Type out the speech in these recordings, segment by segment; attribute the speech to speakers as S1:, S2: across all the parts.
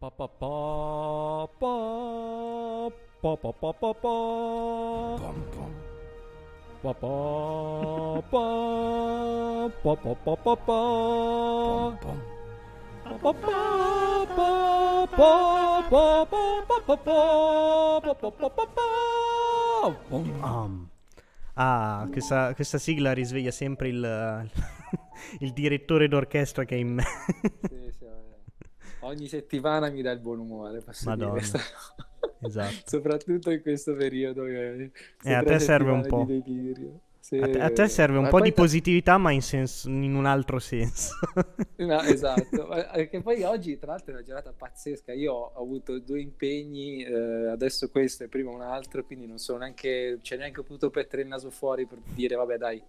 S1: Pa pa pa pa pa pa pa pa pa pa pa pa pa pa
S2: Ah, questa, questa sigla risveglia sempre il, il direttore d'orchestra che è in me.
S1: Sì ogni settimana mi dà il buon umore. Madonna. Esatto. Soprattutto in questo periodo. Che eh, a te serve un po'. Di sì. a, te, a, te, serve un ma po' di
S2: positività, ma in, senso, in, un altro senso.
S1: no, esatto. Perché eh, poi oggi, tra l'altro, è una giornata pazzesca. Io ho avuto due impegni, eh, adesso questo e prima un altro, quindi non sono neanche, c'è cioè, neanche potuto mettere il naso fuori per dire, vabbè, dai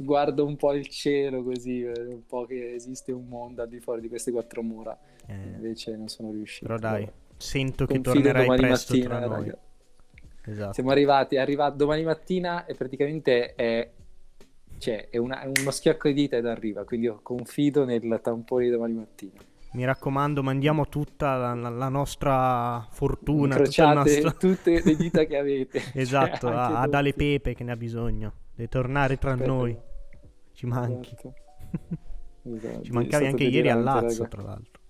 S1: guardo un po' il cielo così, un po' che esiste un mondo al di fuori di queste quattro mura. Eh. Invece non sono riuscito. Però dai,
S2: sento che Confido tornerai presto mattina, tra noi. Esatto.
S1: Siamo arrivati, è domani mattina e praticamente è, cioè, è, una, è uno schiacco di dita ed arriva, quindi io confido nel tampone di domani mattina.
S2: Mi raccomando, mandiamo tutta la, la, la nostra fortuna, Incrociate tutta nostra...
S1: tutte le dita che avete. esatto, cioè, a, ad Ale
S2: Pepe che ne ha bisogno di tornare tra Aspetta. noi. Ci manchi. Esatto. Ci esatto. mancavi anche ieri al Lazio, raga. tra l'altro.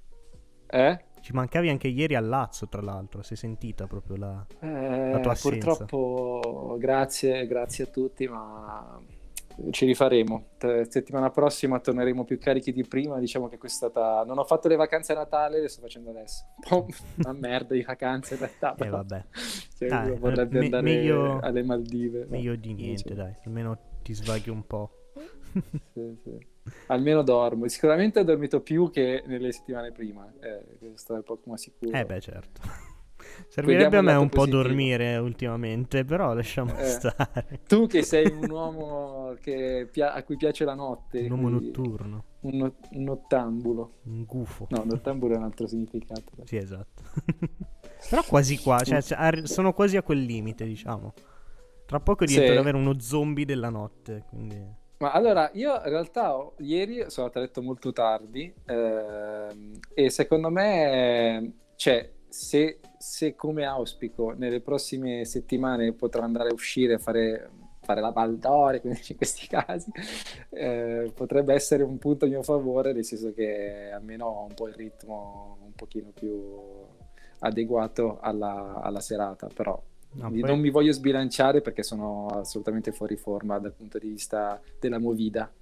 S2: Eh? Ci mancavi anche ieri al Lazio, tra l'altro. Sei sentita proprio la, eh, la tua assenza.
S1: Purtroppo, grazie, grazie a tutti, ma ci rifaremo. T- settimana prossima torneremo più carichi di prima. Diciamo che questa è stata. Non ho fatto le vacanze a Natale, le sto facendo adesso. Una merda di vacanze in realtà. E eh, vabbè. Cioè, dai, vorrebbe me- andare meglio... alle Maldive. Meglio no? di niente, dai.
S2: Almeno ti svaghi un po'
S1: sì, Almeno dormo. Sicuramente ho dormito più che nelle settimane prima, eh, questo è poco ma sicuro. Eh beh, certo.
S2: Servirebbe a me un po' dormire ultimamente, però lasciamo eh, stare.
S1: Tu che sei un uomo che pia- a cui piace la notte. Un uomo notturno. Un, no- un, nottambulo. Un gufo. No, nottambulo è un altro significato. Sì, esatto.
S2: però quasi qua, cioè, cioè, sono quasi a quel limite, diciamo. Tra poco divento sì. davvero uno zombie della notte, quindi...
S1: Ma allora, io in realtà ho, ieri sono andato a letto molto tardi ehm, e secondo me, cioè, se, se, come auspico nelle prossime settimane potrà andare a uscire a fare, fare, la Baldore, quindi in questi casi, eh, potrebbe essere un punto a mio favore, nel senso che almeno ho un po' il ritmo un pochino più adeguato alla, alla serata, però No, Non mi voglio sbilanciare perché sono assolutamente fuori forma dal punto di vista della movida.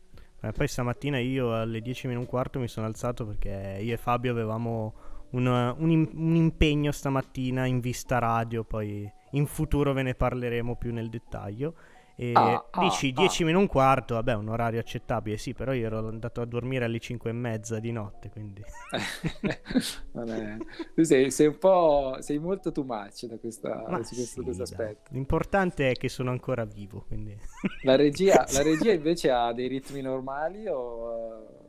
S2: Eh, poi stamattina io alle 10.15 mi sono alzato perché io e Fabio avevamo un, un, un impegno stamattina in vista radio, poi in futuro ve ne parleremo più nel dettaglio e ah, ah dici 10 ah. meno un quarto, vabbè, un orario accettabile, sì, però io ero andato a dormire alle 5 e mezza di notte, quindi...
S1: tu sei, sei, un po'... sei molto too much da, questa, da questo, sì, questo esatto. aspetto.
S2: L'importante è che sono ancora vivo, quindi...
S1: la, regia, la regia invece ha dei ritmi normali o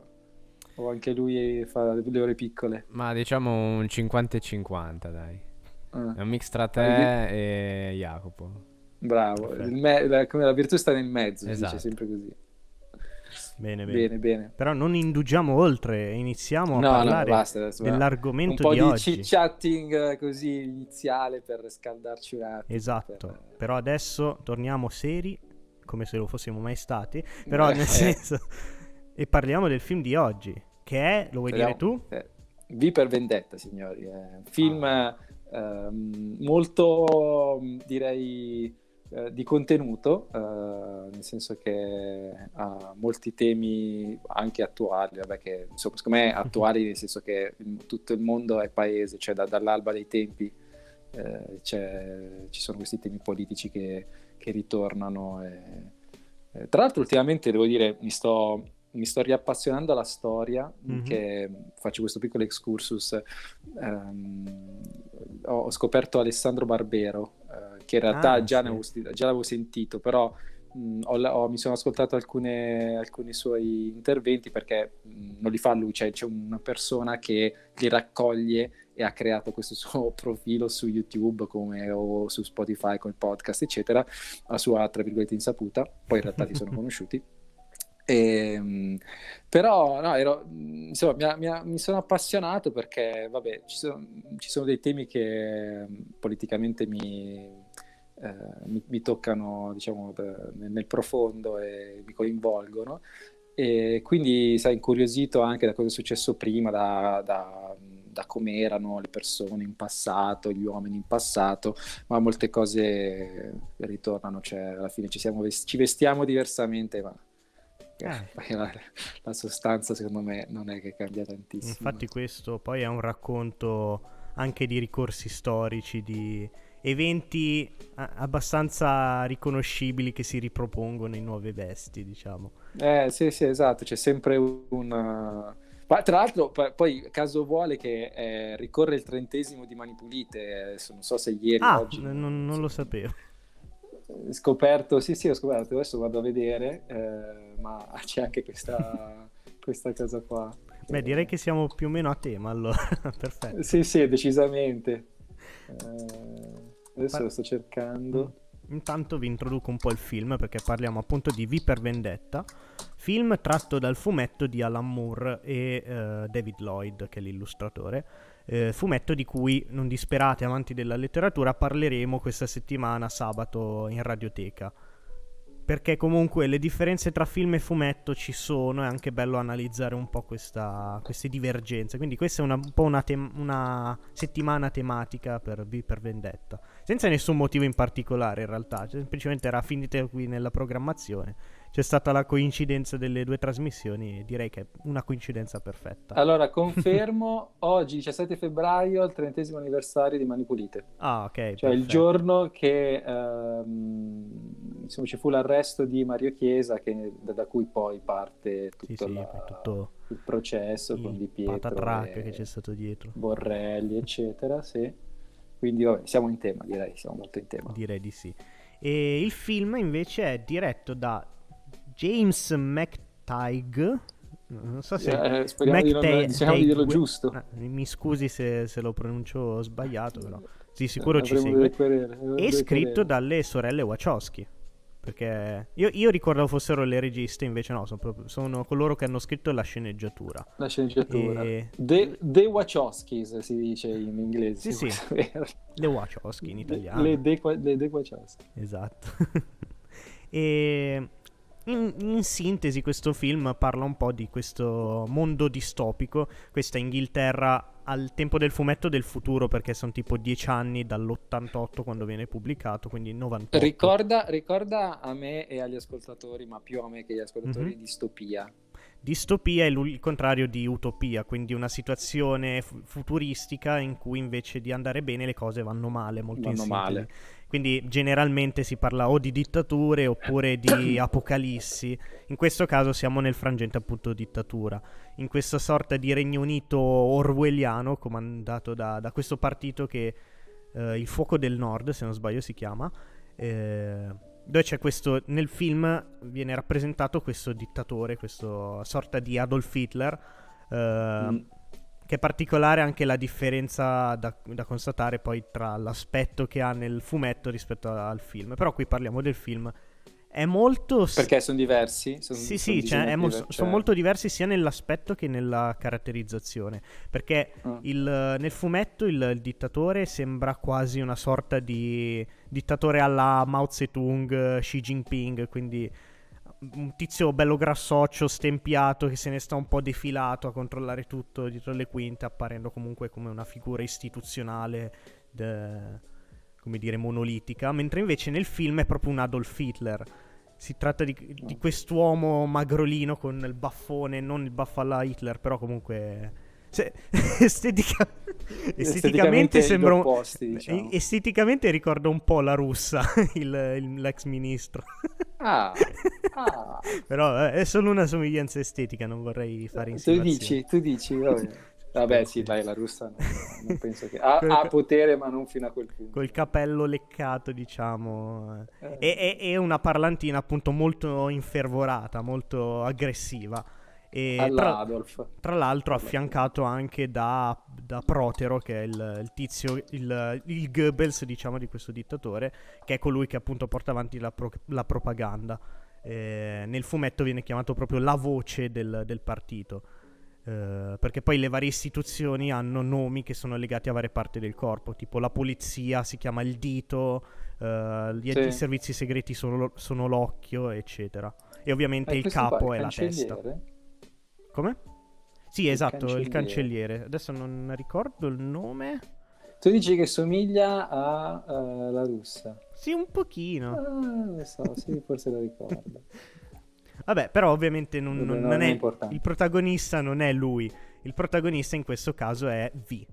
S1: o anche lui fa le ore piccole?
S3: Ma diciamo un 50 e 50, dai. Ah. È un mix tra te ah, e Jacopo.
S1: Bravo, me- la, come la virtù sta nel mezzo, esatto. si dice esatto. sempre così. Bene, bene. bene, bene.
S2: Però non indugiamo oltre, iniziamo no, a parlare no, basta, adesso, dell'argomento di oggi. Un po' di, di
S1: chatting eh, così iniziale per riscaldarci un attimo. Esatto, per...
S2: però adesso torniamo seri, come se lo fossimo mai stati, però eh. nel senso... e parliamo del film di oggi,
S1: che è, lo vuoi Speriamo. dire tu? Eh. Vi per Vendetta, signori. È eh. un film ah. eh, molto, direi eh, di contenuto, eh, nel senso che ha molti temi anche attuali, vabbè, che insomma, secondo me mhm. attuali nel senso che tutto il mondo è paese, cioè da, dall'alba dei tempi eh, ci sono questi temi politici che, che ritornano. E... Eh, tra l'altro ultimamente devo dire mi sto mi sto riappassionando alla storia, mm-hmm. che faccio questo piccolo excursus. Um, ho scoperto Alessandro Barbero, uh, che in ah, realtà ah, già, sì. avevo, già, l'avevo sentito, però mh, mm, ho, ho, mi sono ascoltato alcune, alcuni suoi interventi perché mh, mm, non li fa lui, cioè c'è una persona che li raccoglie e ha creato questo suo profilo su YouTube come, o su Spotify con il podcast, eccetera, a sua, tra virgolette, insaputa. Poi in realtà li sono conosciuti. E, ehm, però no, ero, mhmm, insomma, mi, mi, mi, sono appassionato perché vabbè, ci, sono, ci sono dei temi che mhmm, politicamente mi, eh, mi, mi, toccano diciamo, nel, nel profondo e mi coinvolgono. E quindi sei incuriosito anche da cosa è successo prima, da, da, da come erano le persone in passato, gli uomini in passato, ma molte cose ritornano, cioè alla fine ci, siamo, ci vestiamo diversamente. Ma eh. La, la sostanza secondo me non è che cambia tantissimo. Infatti
S2: questo poi è un racconto anche di ricorsi storici, di eventi abbastanza riconoscibili che si ripropongono in nuove vesti, diciamo.
S1: Eh sì, sì, esatto, c'è sempre una... Tra l'altro, poi caso vuole che eh, ricorre il trentesimo di Mani Pulite, eh, non so se ieri ah, oggi. Non, non, non lo sapevo scoperto, sì sì ho scoperto, adesso vado a vedere, eh, ma c'è anche questa, questa cosa qua.
S2: Beh direi che siamo più o meno a tema allora, perfetto. Sì sì,
S1: decisamente. Eh, adesso Par- lo sto cercando. Mm,
S2: intanto vi introduco un po' il film perché parliamo appunto di Viper Vendetta, film tratto dal fumetto di Alan Moore e eh, David Lloyd che è l'illustratore eh, fumetto di cui non disperate amanti della letteratura parleremo questa settimana sabato in radioteca. Perché comunque le differenze tra film e fumetto ci sono, è anche bello analizzare un po' questa, queste divergenze. Quindi questa è una, un po' una, tem- una, settimana tematica per V per Vendetta. Senza nessun motivo in particolare in realtà, semplicemente era finita qui nella programmazione c'è stata la coincidenza delle due trasmissioni e direi che è una coincidenza perfetta. Allora, confermo,
S1: oggi 17 febbraio, il trentesimo anniversario di Mani Pulite. Ah, ok. Cioè perfetto. il giorno che ehm, insomma, ci fu l'arresto di Mario Chiesa, che, da, cui poi parte tutto, sì, sì, la, tutto il processo il con Di Pietro. E...
S2: che c'è stato dietro.
S1: Borrelli, eccetera, sì. Quindi vabbè, siamo in tema, direi, siamo molto in tema. Direi di sì.
S2: E il film invece è diretto da James McTighe. Non so se. Eh, speriamo di, non, diciamo di dirlo giusto. Ah, mi scusi se, se, lo pronuncio sbagliato, però. Sì, sicuro eh, ci segue. È scritto dalle sorelle Wachowski. Perché io, io, ricordavo fossero le registe, invece no, sono, proprio, sono, coloro che hanno scritto la sceneggiatura. La sceneggiatura. E...
S1: The, the Wachowskis si dice in inglese. Sì, sì. Le Wachowski in italiano. Le, The de, Wachowski. Esatto.
S2: e in, in, sintesi questo film parla un po' di questo mondo distopico, questa Inghilterra al tempo del fumetto del futuro perché sono tipo dieci anni dall'88 quando viene pubblicato, quindi 98. Ricorda,
S1: ricorda a me e agli ascoltatori, ma più a me che agli ascoltatori, mm-hmm. distopia.
S2: Distopia è il contrario di utopia, quindi una situazione futuristica in cui invece di andare bene le cose vanno male molto vanno male. Quindi generalmente si parla o di dittature oppure di apocalissi. In questo caso siamo nel frangente appunto dittatura, in questa sorta di Regno Unito orwelliano comandato da, da questo partito che eh, il Fuoco del Nord, se non sbaglio si chiama, eh, dove c'è questo, nel film viene rappresentato questo dittatore, questa sorta di Adolf Hitler. Eh, mm che è particolare anche la differenza da, da, constatare poi tra l'aspetto che ha nel fumetto rispetto al film. Però qui parliamo del film. È molto... Perché sono
S1: diversi? Sono, sì, sono sì, cioè, mo- cioè... sono molto
S2: diversi sia nell'aspetto che nella caratterizzazione. Perché mm. il, nel fumetto il, il, dittatore sembra quasi una sorta di dittatore alla Mao Zedong, Xi Jinping, quindi un tizio bello grassoccio, stempiato, che se ne sta un po' defilato a controllare tutto dietro le quinte, apparendo comunque come una figura istituzionale, de, come dire, monolitica, mentre invece nel film è proprio un Adolf Hitler. Si tratta di, di quest'uomo magrolino con il baffone, non il baffo alla Hitler, però comunque cioè, estetica, esteticamente, sembra un, opposti, diciamo. esteticamente ricorda un po' la russa il, il, l'ex ministro ah, ah. però eh, è solo una somiglianza estetica non vorrei fare insieme tu dici,
S1: tu dici vabbè. Vabbè, sì, dai, la russa non, non che... ha, ha, potere, ma non fino a quel punto. Col
S2: capello leccato, diciamo. Eh. E, e, e, una parlantina appunto molto infervorata, molto aggressiva. E tra, tra, l'altro affiancato anche da, da Protero, che è il, il tizio, il, il, Goebbels diciamo di questo dittatore, che è colui che appunto porta avanti la, pro, la propaganda. Eh, nel fumetto viene chiamato proprio la voce del, del partito, eh, perché poi le varie istituzioni hanno nomi che sono legati a varie parti del corpo, tipo la polizia si chiama il dito, eh, sì. i servizi segreti sono, sono l'occhio, eccetera. E ovviamente eh, il capo è la testa. Come? Sì, il esatto, cancelliere. il cancelliere. Adesso non ricordo il nome.
S1: Tu dici che somiglia alla eh, uh, russa. Sì, un pochino.
S2: Ah, lo so,
S1: sì, forse lo ricordo.
S2: Vabbè, però ovviamente non, non, non, non è, è il protagonista non è lui. Il protagonista in questo caso è V.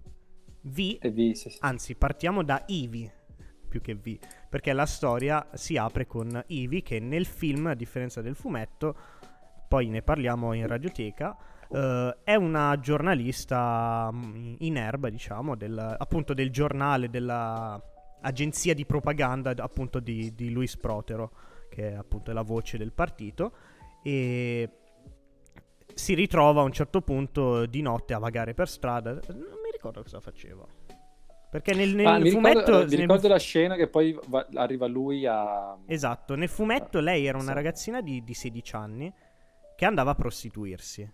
S1: V, è v sì, sì.
S2: anzi, partiamo da Ivy più che V, perché la storia si apre con Ivy che nel film, a differenza del fumetto, poi ne parliamo in radioteca. Uh, è una giornalista mm, in erba, diciamo, del, appunto del giornale dell'agenzia di propaganda appunto di, di Luis Protero, che è appunto la voce del partito, e si ritrova a un certo punto di notte a vagare per strada. Non
S1: mi ricordo cosa faceva.
S2: Perché nel, nel ah, mi fumetto. Eh, ricordo, mi ricordo
S1: la scena che poi va, arriva lui a.
S2: Esatto, nel fumetto ah, lei era una sì. ragazzina di, di 16 anni che andava a prostituirsi.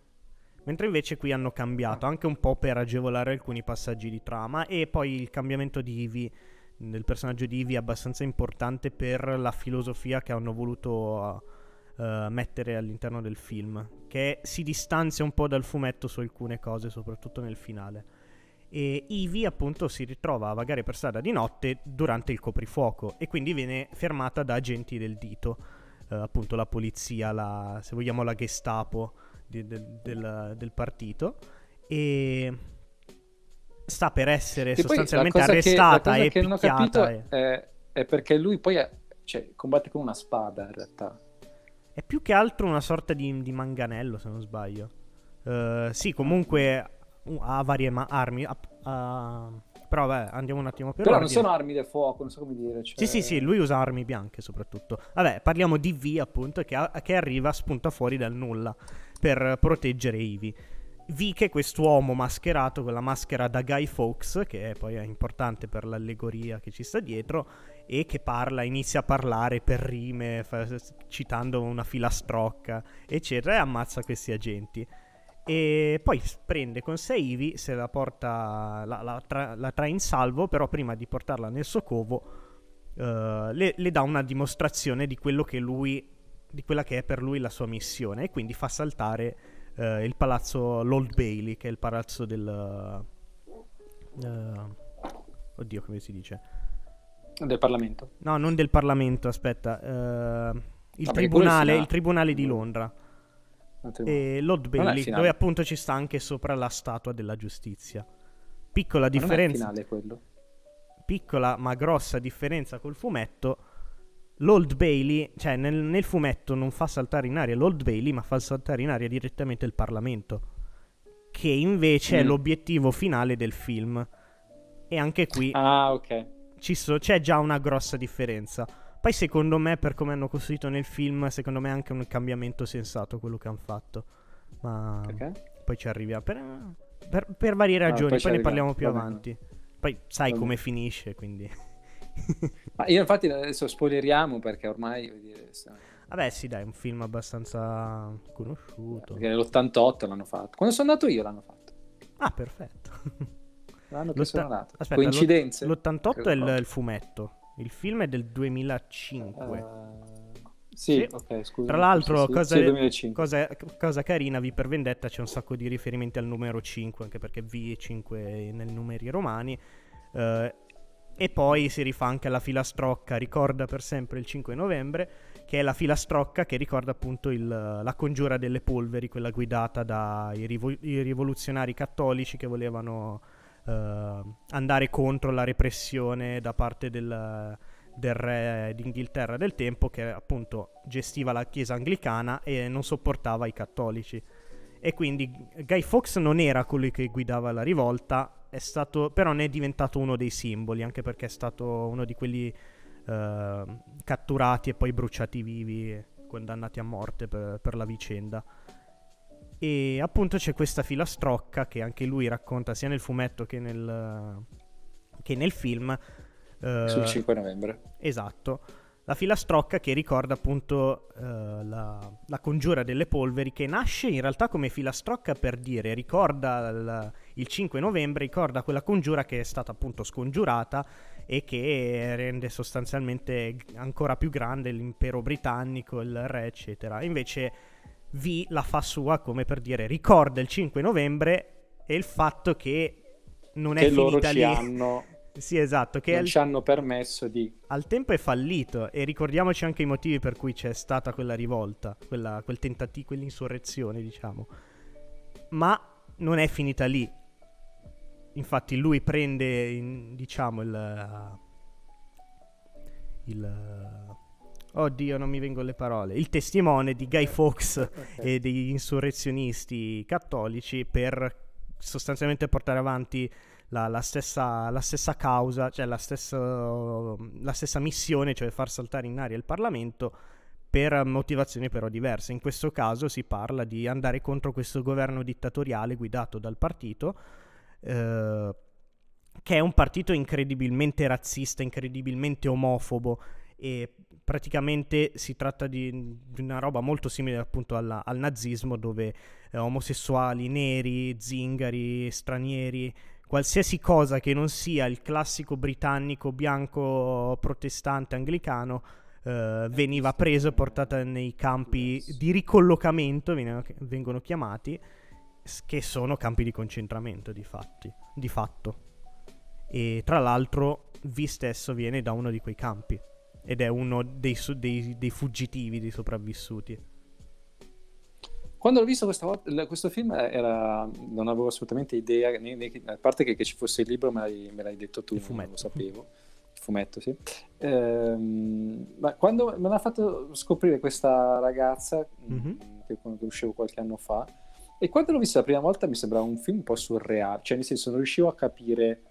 S2: Mentre invece qui hanno cambiato anche un po' per agevolare alcuni passaggi di trama e poi il cambiamento di Ivy, del personaggio di Ivy è abbastanza importante per la filosofia che hanno voluto uh, mettere all'interno del film, che si distanzia un po' dal fumetto su alcune cose, soprattutto nel finale. E Ivy appunto si ritrova a vagare per strada di notte durante il coprifuoco e quindi viene fermata da agenti del dito eh, appunto la polizia, la, se vogliamo la Gestapo di, de, del, del, partito e sta per essere
S1: che sostanzialmente arrestata che, e che picchiata. E... Eh. È, è, perché lui poi è, cioè, combatte con una spada in realtà.
S2: È più che altro una sorta di, di manganello, se non sbaglio. Uh, sì, comunque ha varie ma- armi. Ha, ha, però vabbè, andiamo un attimo per Però ordine. non sono
S1: armi del fuoco, non so come dire. Cioè... Sì, sì, cioè
S2: sì, lui usa armi bianche soprattutto. Vabbè, parliamo di V appunto, che, a- che arriva, spunta fuori dal nulla per proteggere Ivy. V che è quest'uomo mascherato con la maschera da Guy Fawkes, che poi è importante per l'allegoria che ci sta dietro, e che parla, inizia a parlare per rime, fa, citando una filastrocca, eccetera, e ammazza questi agenti. E poi prende con sé Ivy, se la porta, la, la, tra, la, trae in salvo, però prima di portarla nel suo covo uh, eh, le, le, dà una dimostrazione di quello che lui, di quella che è per lui la sua missione e quindi fa saltare uh, il palazzo, l'Old Bailey, che è il palazzo del... Uh, oddio, come si dice?
S1: Del Parlamento.
S2: No, non del Parlamento, aspetta. il, Vabbè, tribunale, il tribunale di Londra e eh, Lord Bailey, dove appunto ci sta anche sopra la statua della giustizia. Piccola differenza. è finale, quello. piccola ma grossa differenza col fumetto. L'Old Bailey, cioè nel, nel, fumetto non fa saltare in aria l'Old Bailey, ma fa saltare in aria direttamente il Parlamento, che invece mm. è l'obiettivo finale del film. E anche qui ah, okay. so, c'è già una grossa differenza. Poi secondo me, per come hanno costruito nel film, secondo me è anche un cambiamento sensato quello che hanno fatto. Ma okay. poi ci arriviamo. Per, per, per varie ah, ragioni, ah, poi, poi ne parliamo più avanti. Poi sai come finisce, quindi...
S1: Ma io infatti adesso spoileriamo perché ormai... Dire, se...
S2: Vabbè sì dai, è un film abbastanza conosciuto. Perché
S1: nell'88 l'hanno fatto. Quando sono andato io l'hanno fatto.
S2: Ah, perfetto. L'anno che L'otta... sono nato. Aspetta, Coincidenze? L'88 è il, il fumetto il film è del 2005. Uh,
S1: eh, sì, sì, ok, scusa. Tra l'altro, sì, cosa, sì,
S2: cosa, cosa, carina, vi per vendetta c'è un sacco di riferimenti al numero 5, anche perché V 5 è 5 nei numeri romani. Uh, e poi si rifà anche alla filastrocca, ricorda per sempre il 5 novembre, che è la filastrocca che ricorda appunto il, la congiura delle polveri, quella guidata dai rivo- rivoluzionari cattolici che volevano uh, andare contro la repressione da parte del, del re d'Inghilterra del tempo che appunto gestiva la chiesa anglicana e non sopportava i cattolici. E quindi Guy Fawkes non era colui che guidava la rivolta, stato, però ne è diventato uno dei simboli, anche perché è stato uno di quelli uh, catturati e poi bruciati vivi, condannati a morte per, per la vicenda. E appunto c'è questa filastrocca che anche lui racconta sia nel fumetto che nel, che nel film. Eh, Sul 5 novembre. Esatto. La filastrocca che ricorda appunto eh, la, la, congiura delle polveri che nasce in realtà come filastrocca per dire ricorda il, il 5 novembre, ricorda quella congiura che è stata appunto scongiurata e che rende sostanzialmente ancora più grande l'impero britannico, il re eccetera. Invece vi la fa sua come per dire ricorda il 5 novembre e il fatto che non che è loro finita ci lì. Hanno...
S1: Sì, esatto, che non al... ci hanno permesso di...
S2: Al tempo è fallito e ricordiamoci anche i motivi per cui c'è stata quella rivolta, quella, quel tentativo, quell'insurrezione, diciamo. Ma non è finita lì. Infatti lui prende, in, diciamo, il... il Oddio, non mi vengono le parole. Il testimone di Guy eh, Fawkes e degli insurrezionisti cattolici per sostanzialmente portare avanti la, la, stessa, la stessa, causa, cioè la stessa, la stessa missione, cioè far saltare in aria il Parlamento per motivazioni però diverse. In questo caso si parla di andare contro questo governo dittatoriale guidato dal partito. Eh, che è un partito incredibilmente razzista, incredibilmente omofobo, e praticamente si tratta di, di una roba molto simile appunto alla, al nazismo dove eh, omosessuali, neri, zingari, stranieri, qualsiasi cosa che non sia il classico britannico bianco protestante anglicano eh, veniva preso e portata nei campi di ricollocamento, vengono chiamati, che sono campi di concentramento di, fatti, di fatto. E tra l'altro vi stesso viene da uno di quei campi ed è uno dei, dei, dei fuggitivi, dei sopravvissuti.
S1: Quando l'ho visto questa volta, questo film eh, era, non avevo assolutamente idea, né, né, a parte che, che, ci fosse il libro me l'hai, me l'hai detto tu, non lo sapevo. Il fumetto, sì. Ehm, ma quando me l'ha fatto scoprire questa ragazza, mm-hmm. che conoscevo qualche anno fa, e quando l'ho vista la prima volta mi sembrava un film un po' surreale, cioè nel senso non riuscivo a capire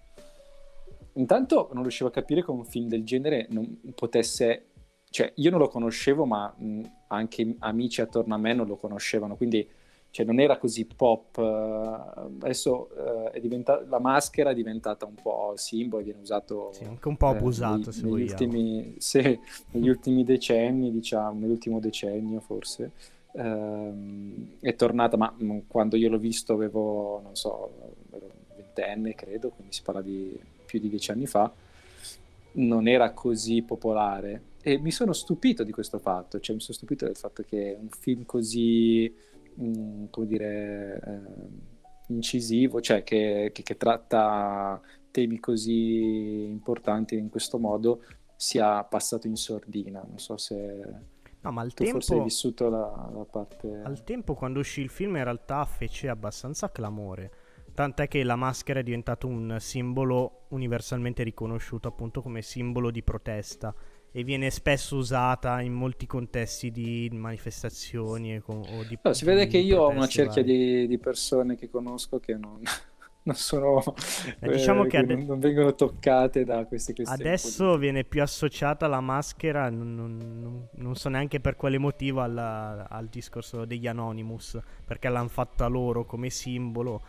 S1: intanto non riuscivo a capire come un film del genere non potesse, cioè io non lo conoscevo, ma mh, mm, anche amici attorno a me non lo conoscevano, quindi cioè, non era così pop. Uh, adesso uh, diventa- la maschera è diventata un po' simbolo, e viene usato sì, anche un po' eh, abusato eh, se negli, ultimi, sì, negli ultimi decenni, diciamo, nell'ultimo decennio forse. Uh, è tornata, ma mh, mm, quando io l'ho visto avevo, non so, ero ventenne credo, quindi si parla di più di dieci anni fa, non era così popolare. E mi sono stupito di questo fatto, cioè mi sono stupito del fatto che un film così, mh, mm, come dire, eh, incisivo, cioè che, che, che tratta temi così importanti in questo modo, sia passato in sordina. Non so se...
S2: No, ma al tu tempo. Forse hai
S1: vissuto la, la, parte.
S2: Al tempo, quando uscì il film, in realtà fece abbastanza clamore tant'è che la maschera è diventata un simbolo universalmente riconosciuto appunto come simbolo di protesta e viene spesso usata in molti contesti di manifestazioni e con, o di no, si vede di che io ho una cerchia
S1: di, di, persone che conosco che non, non sono eh, diciamo eh, che, ade- non, vengono toccate da queste questioni adesso
S2: viene più associata la maschera non, non, non so neanche per quale motivo alla, al discorso degli Anonymous perché l'hanno fatta loro come simbolo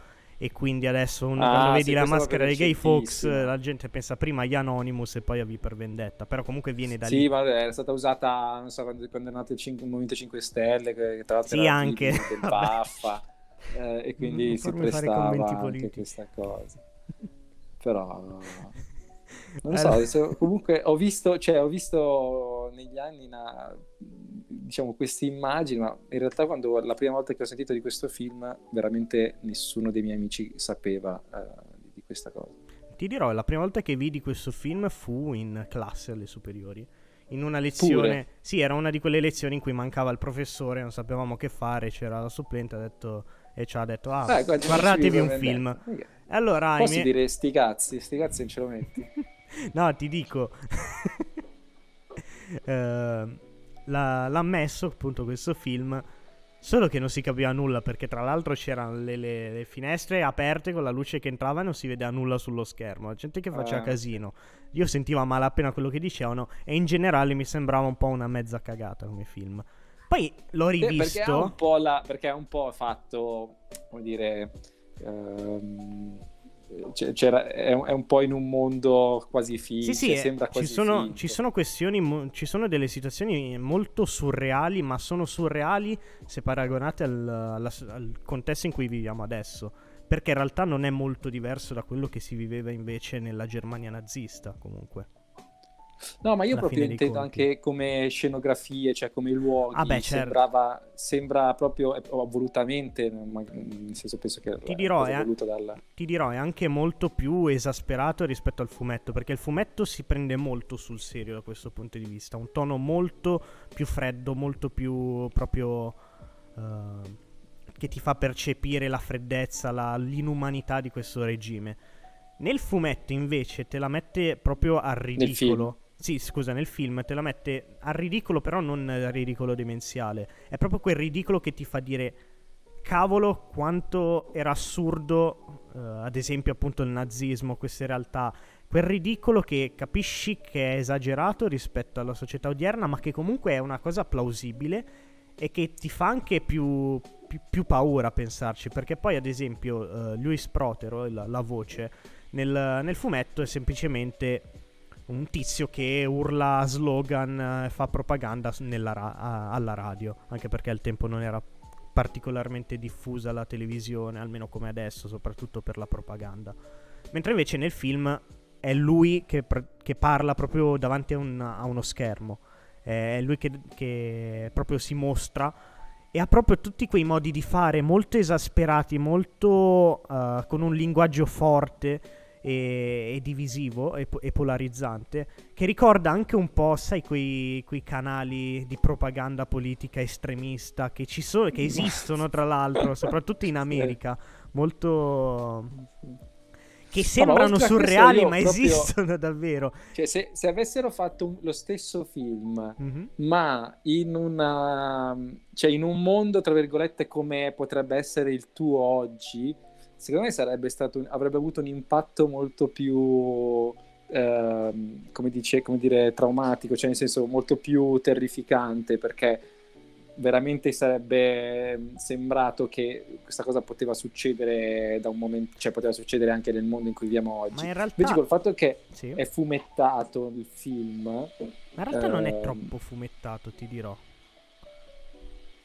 S2: e quindi adesso un, ah, quando vedi la maschera dei Gay Fox la gente pensa prima agli Anonymous e poi a Viper Vendetta, però comunque viene da sì, lì. Sì, ma
S1: è stata usata, non so, quando, quando è nato il, 5, il Movimento 5 Stelle, che tra l'altro sì, era anche. Del baffa, eh, e quindi non si prestava anche politici. questa cosa. Però... No, no. Non allora... so, adesso, comunque ho visto, cioè, ho visto negli anni una, diciamo, queste immagini, ma in realtà quando la prima volta che ho sentito di questo film, veramente nessuno dei miei amici sapeva uh, di questa cosa. Ti dirò,
S2: la prima volta che vidi questo film fu in classe alle superiori in una lezione. Pure. Sì, era una di quelle lezioni in cui mancava il professore, non sapevamo che fare, c'era la supplente ha detto,
S1: e ci ha detto, ah, Beh, guardatevi un film. Okay. Allora, Posso mie... dire sti cazzi, sti cazzi non ce lo metti.
S2: no, ti dico... eh, l'ha, messo appunto questo film. Solo che non si capiva nulla perché tra l'altro c'erano le, le, le finestre aperte con la luce che entrava e non si vedeva nulla sullo schermo. La gente che faceva eh. casino. Io sentivo a malapena quello che dicevano e in generale mi sembrava un po' una mezza cagata come film.
S1: Poi l'ho rivisto. Perché è un po', la, perché è un po fatto, come dire... Ehm è, un, po' in un mondo quasi finto. Sì, sì, cioè, sembra quasi ci sono,
S2: ci sono questioni, ci sono delle situazioni molto surreali, ma sono surreali se paragonate al, al, al contesto in cui viviamo adesso. Perché in realtà non è molto diverso da quello che si viveva invece nella Germania nazista, comunque.
S1: No, ma io proprio intendo anche come scenografie, cioè come luoghi. Ah beh, certo. sembrava, certo. Sembra proprio eh, volutamente, nel senso penso che ti dirò, è, dalla...
S2: ti dirò, è anche molto più esasperato rispetto al fumetto, perché il fumetto si prende molto sul serio da questo punto di vista, un tono molto più freddo, molto più proprio... Uh, che ti fa percepire la freddezza, la, l'inumanità di questo regime. Nel fumetto invece te la mette proprio al ridicolo. Sì, scusa, nel film te la mette al ridicolo, però non al ridicolo demenziale. È proprio quel ridicolo che ti fa dire cavolo quanto era assurdo, uh, ad esempio appunto il nazismo, queste realtà. Quel ridicolo che capisci che è esagerato rispetto alla società odierna, ma che comunque è una cosa plausibile e che ti fa anche più, più, più paura pensarci. Perché poi, ad esempio, uh, eh, Luis Protero, la, la voce, nel, nel fumetto è semplicemente un tizio che urla slogan eh, e fa propaganda ra- a- alla radio, anche perché al tempo non era particolarmente diffusa la televisione, almeno come adesso, soprattutto per la propaganda. Mentre invece nel film è lui che, pr- che parla proprio davanti a, un- a, uno schermo, è lui che, che proprio si mostra e ha proprio tutti quei modi di fare molto esasperati, molto uh, con un linguaggio forte e, e divisivo e, e, polarizzante, che ricorda anche un po', sai, quei, quei canali di propaganda politica estremista che ci sono, che esistono tra l'altro, soprattutto in America, molto... che sembrano ma surreali ma proprio... esistono
S1: davvero. Cioè, se, se avessero fatto un, lo stesso film, mm-hmm. ma in, una, cioè, in un mondo, tra virgolette, come potrebbe essere il tuo oggi, secondo me sarebbe stato, avrebbe avuto un impatto molto più, ehm, come, dice, come dire, traumatico, cioè nel senso molto più terrificante, perché veramente sarebbe ehm, sembrato che questa cosa poteva succedere da un momento, cioè poteva succedere anche nel mondo in cui viviamo oggi. Ma in realtà... Invece col fatto che sì. è fumettato il film... Ma in realtà ehm... non è ehm, troppo
S2: fumettato,
S1: ti dirò.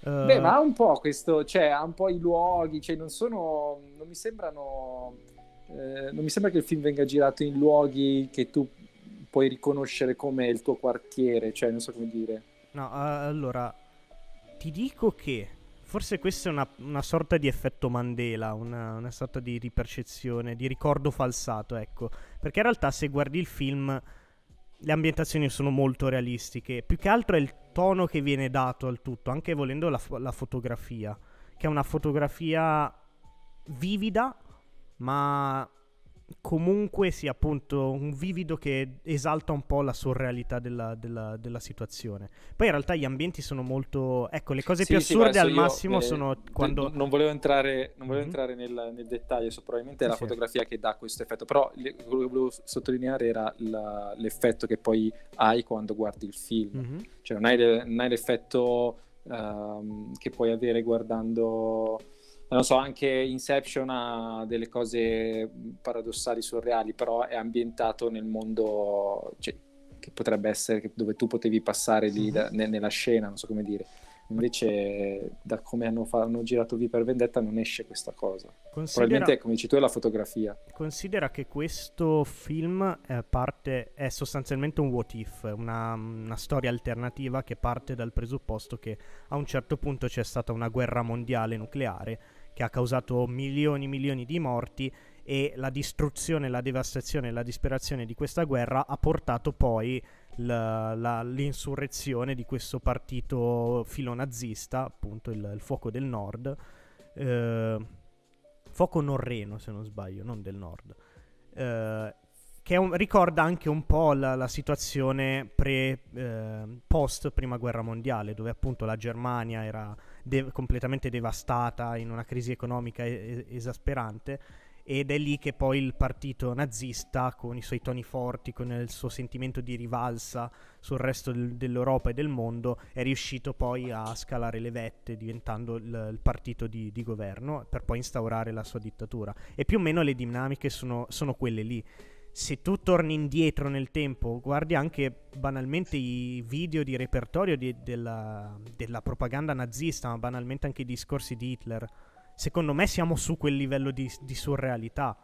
S1: Uh... Beh, eh, ma ha un po' questo, cioè, ha un po' i luoghi, cioè, non sono, non mi sembrano, eh, non mi sembra che il film venga girato in luoghi che tu puoi riconoscere come il tuo quartiere, cioè, non so come dire.
S2: No, uh, allora, ti dico che forse questo è una, una sorta di effetto Mandela, una, una sorta di ripercezione, di ricordo falsato, ecco, perché in realtà se guardi il film le ambientazioni sono molto realistiche. Più che altro è il tono che viene dato al tutto, anche volendo la, la fotografia, che è una fotografia vivida, ma comunque sia appunto un vivido che esalta un po' la surrealità della, della, della, situazione. Poi in realtà gli ambienti sono molto... Ecco, le cose sì, più sì, assurde al massimo eh, sono quando...
S1: Non volevo entrare, non volevo mm-hmm. entrare nel, nel, dettaglio, so, probabilmente è la sì, fotografia che dà questo effetto, però quello che volevo sottolineare era la, l'effetto che poi hai quando guardi il film. Mm-hmm. Cioè non hai, non hai l'effetto um, che puoi avere guardando non eh, so, anche Inception ha delle cose paradossali, surreali, però è ambientato nel mondo cioè, che potrebbe essere dove tu potevi passare lì da, mhm. ne, nella scena, non so come dire. Invece, da come hanno, fa- hanno girato V per Vendetta, non esce questa cosa. Considera... Probabilmente, come dici tu, è la fotografia.
S2: Considera che questo film è, eh, parte, è sostanzialmente un what if, una, una, storia alternativa che parte dal presupposto che a un certo punto c'è stata una guerra mondiale nucleare che ha causato milioni e milioni di morti e la distruzione, la devastazione e la disperazione di questa guerra ha portato poi la, la, l'insurrezione di questo partito filonazista, appunto il, il Fuoco del Nord, eh, Fuoco Norreno se non sbaglio, non del Nord, eh, che un, ricorda anche un po' la, la situazione pre, eh, post Prima Guerra Mondiale, dove appunto la Germania era de- completamente devastata in una crisi economica e- esasperante ed è lì che poi il partito nazista, con i suoi toni forti, con il suo sentimento di rivalsa sul resto del- dell'Europa e del mondo, è riuscito poi a scalare le vette, diventando il, il partito di-, di-, governo, per poi instaurare la sua dittatura. E più o meno le dinamiche sono, sono quelle lì se tu torni indietro nel tempo, guardi anche banalmente i video di repertorio di, della, della, propaganda nazista, ma banalmente anche i discorsi di Hitler, secondo me siamo su quel livello di, di surrealità.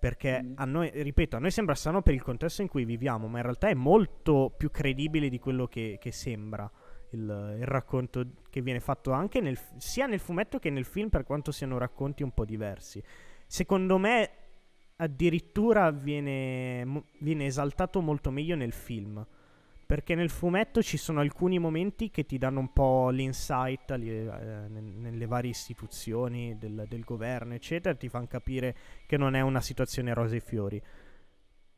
S2: Perché mm. a noi, ripeto, a noi sembra strano per il contesto in cui viviamo, ma in realtà è molto più credibile di quello che, che sembra il, il, racconto che viene fatto anche nel, sia nel fumetto che nel film, per quanto siano racconti un po' diversi. Secondo me addirittura viene, viene esaltato molto meglio nel film. Perché nel fumetto ci sono alcuni momenti che ti danno un po' l'insight eh, nelle varie istituzioni del, del governo, eccetera, ti fanno capire che non è una situazione rose e fiori.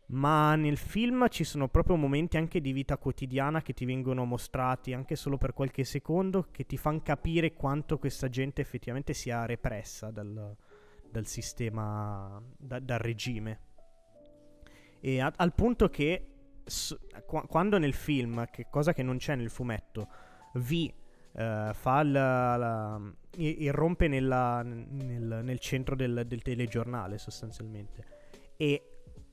S2: Ma nel film ci sono proprio momenti anche di vita quotidiana che ti vengono mostrati anche solo per qualche secondo, che ti fanno capire quanto questa gente effettivamente sia repressa dal, dal sistema, da, dal regime. E a, al punto che s- quando nel film, che cosa che non c'è nel fumetto, V uh, fa la, la, irrompe nella, nel, nel, centro del, del, telegiornale sostanzialmente e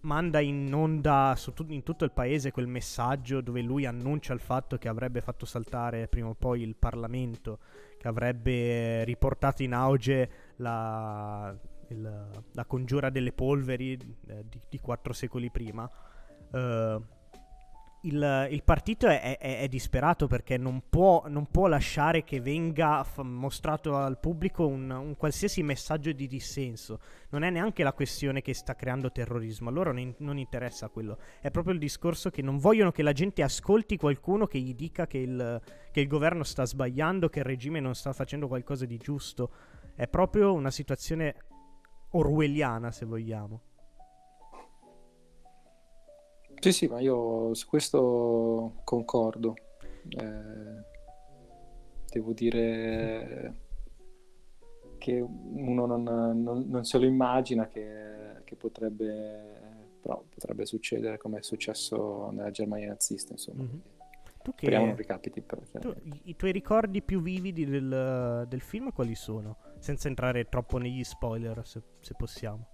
S2: manda in onda su in tutto il paese quel messaggio dove lui annuncia il fatto che avrebbe fatto saltare prima o poi il Parlamento, che avrebbe riportato in auge la, il, la congiura delle polveri eh, di, di, quattro secoli prima. Eh, il, il, partito è, è, è disperato perché non può, non può, lasciare che venga f- mostrato al pubblico un, un, qualsiasi messaggio di dissenso. Non è neanche la questione che sta creando terrorismo, a loro non, non, interessa quello. È proprio il discorso che non vogliono che la gente ascolti qualcuno che gli dica che il, che il governo sta sbagliando, che il regime non sta facendo qualcosa di giusto. È proprio una situazione orwelliana, se vogliamo.
S1: Sì, sì, ma io su questo concordo. Eh, devo dire che uno non, non, non se lo immagina che, che potrebbe, potrebbe, succedere come è successo nella Germania nazista, insomma. Mm-hmm. Tu che... Speriamo non ricapiti. Però, tu,
S2: I tuoi ricordi più vividi del, del film quali sono? senza entrare troppo negli spoiler se, se possiamo.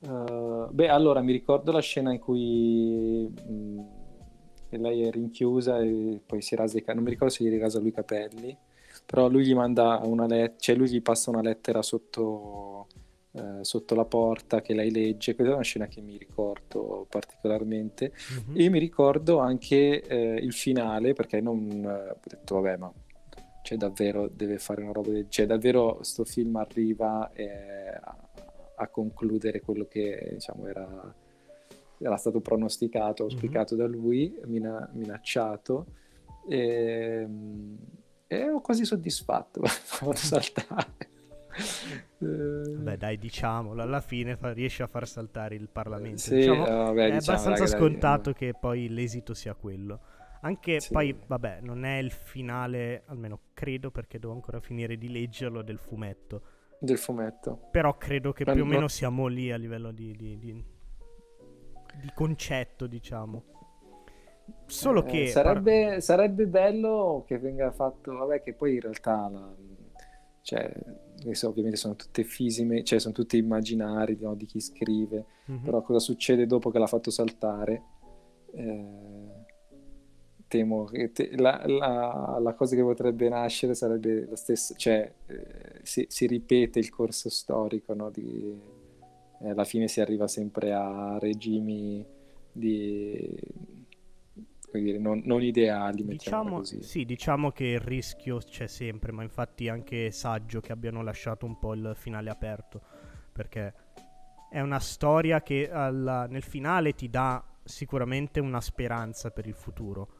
S1: Uh, beh, allora mi ricordo la scena in cui mh, mm, lei è rinchiusa e poi si rasa i capelli. Non mi ricordo se gli rasa lui i capelli, però lui gli manda una lettera, cioè lui gli passa una lettera sotto, eh, sotto, la porta che lei legge. Questa è una scena che mi ricordo particolarmente. Mm-hmm. E mi ricordo anche eh, il finale perché non eh, ho detto, vabbè, ma cioè davvero deve fare una roba del cioè davvero sto film arriva eh, a, concludere quello che diciamo era, era stato pronosticato, mhm. auspicato mm-hmm. da lui, mina, minacciato ehm, e, e ero quasi soddisfatto, vado a saltare.
S2: Beh, dai, diciamolo, alla fine fa, riesce a far saltare il Parlamento. Sì, diciamo, vabbè, è diciamo, abbastanza ragazzi, scontato dai, che poi l'esito sia quello. Anche sì. poi, vabbè, non è il finale, almeno credo, perché devo ancora finire di leggerlo del fumetto.
S1: Del fumetto. Però credo che Ma più o meno
S2: siamo lì a livello di, di, di, di concetto, diciamo.
S1: Solo eh, che... Sarebbe, par- sarebbe, bello che venga fatto, vabbè, che poi in realtà... La, cioè, adesso ovviamente sono tutte fisime, cioè sono tutte immaginari no, di chi scrive, mm-hmm. però cosa succede dopo che l'ha fatto saltare? Eh, temo che te, la, la, la, cosa che potrebbe nascere sarebbe la stessa, cioè eh, si, si, ripete il corso storico, no? Di, eh, alla fine si arriva sempre a regimi di, dire, non, non, ideali. Diciamo, sì,
S2: diciamo che il rischio c'è sempre, ma infatti è anche saggio che abbiano lasciato un po' il finale aperto, perché è una storia che alla, nel finale ti dà sicuramente una speranza per il futuro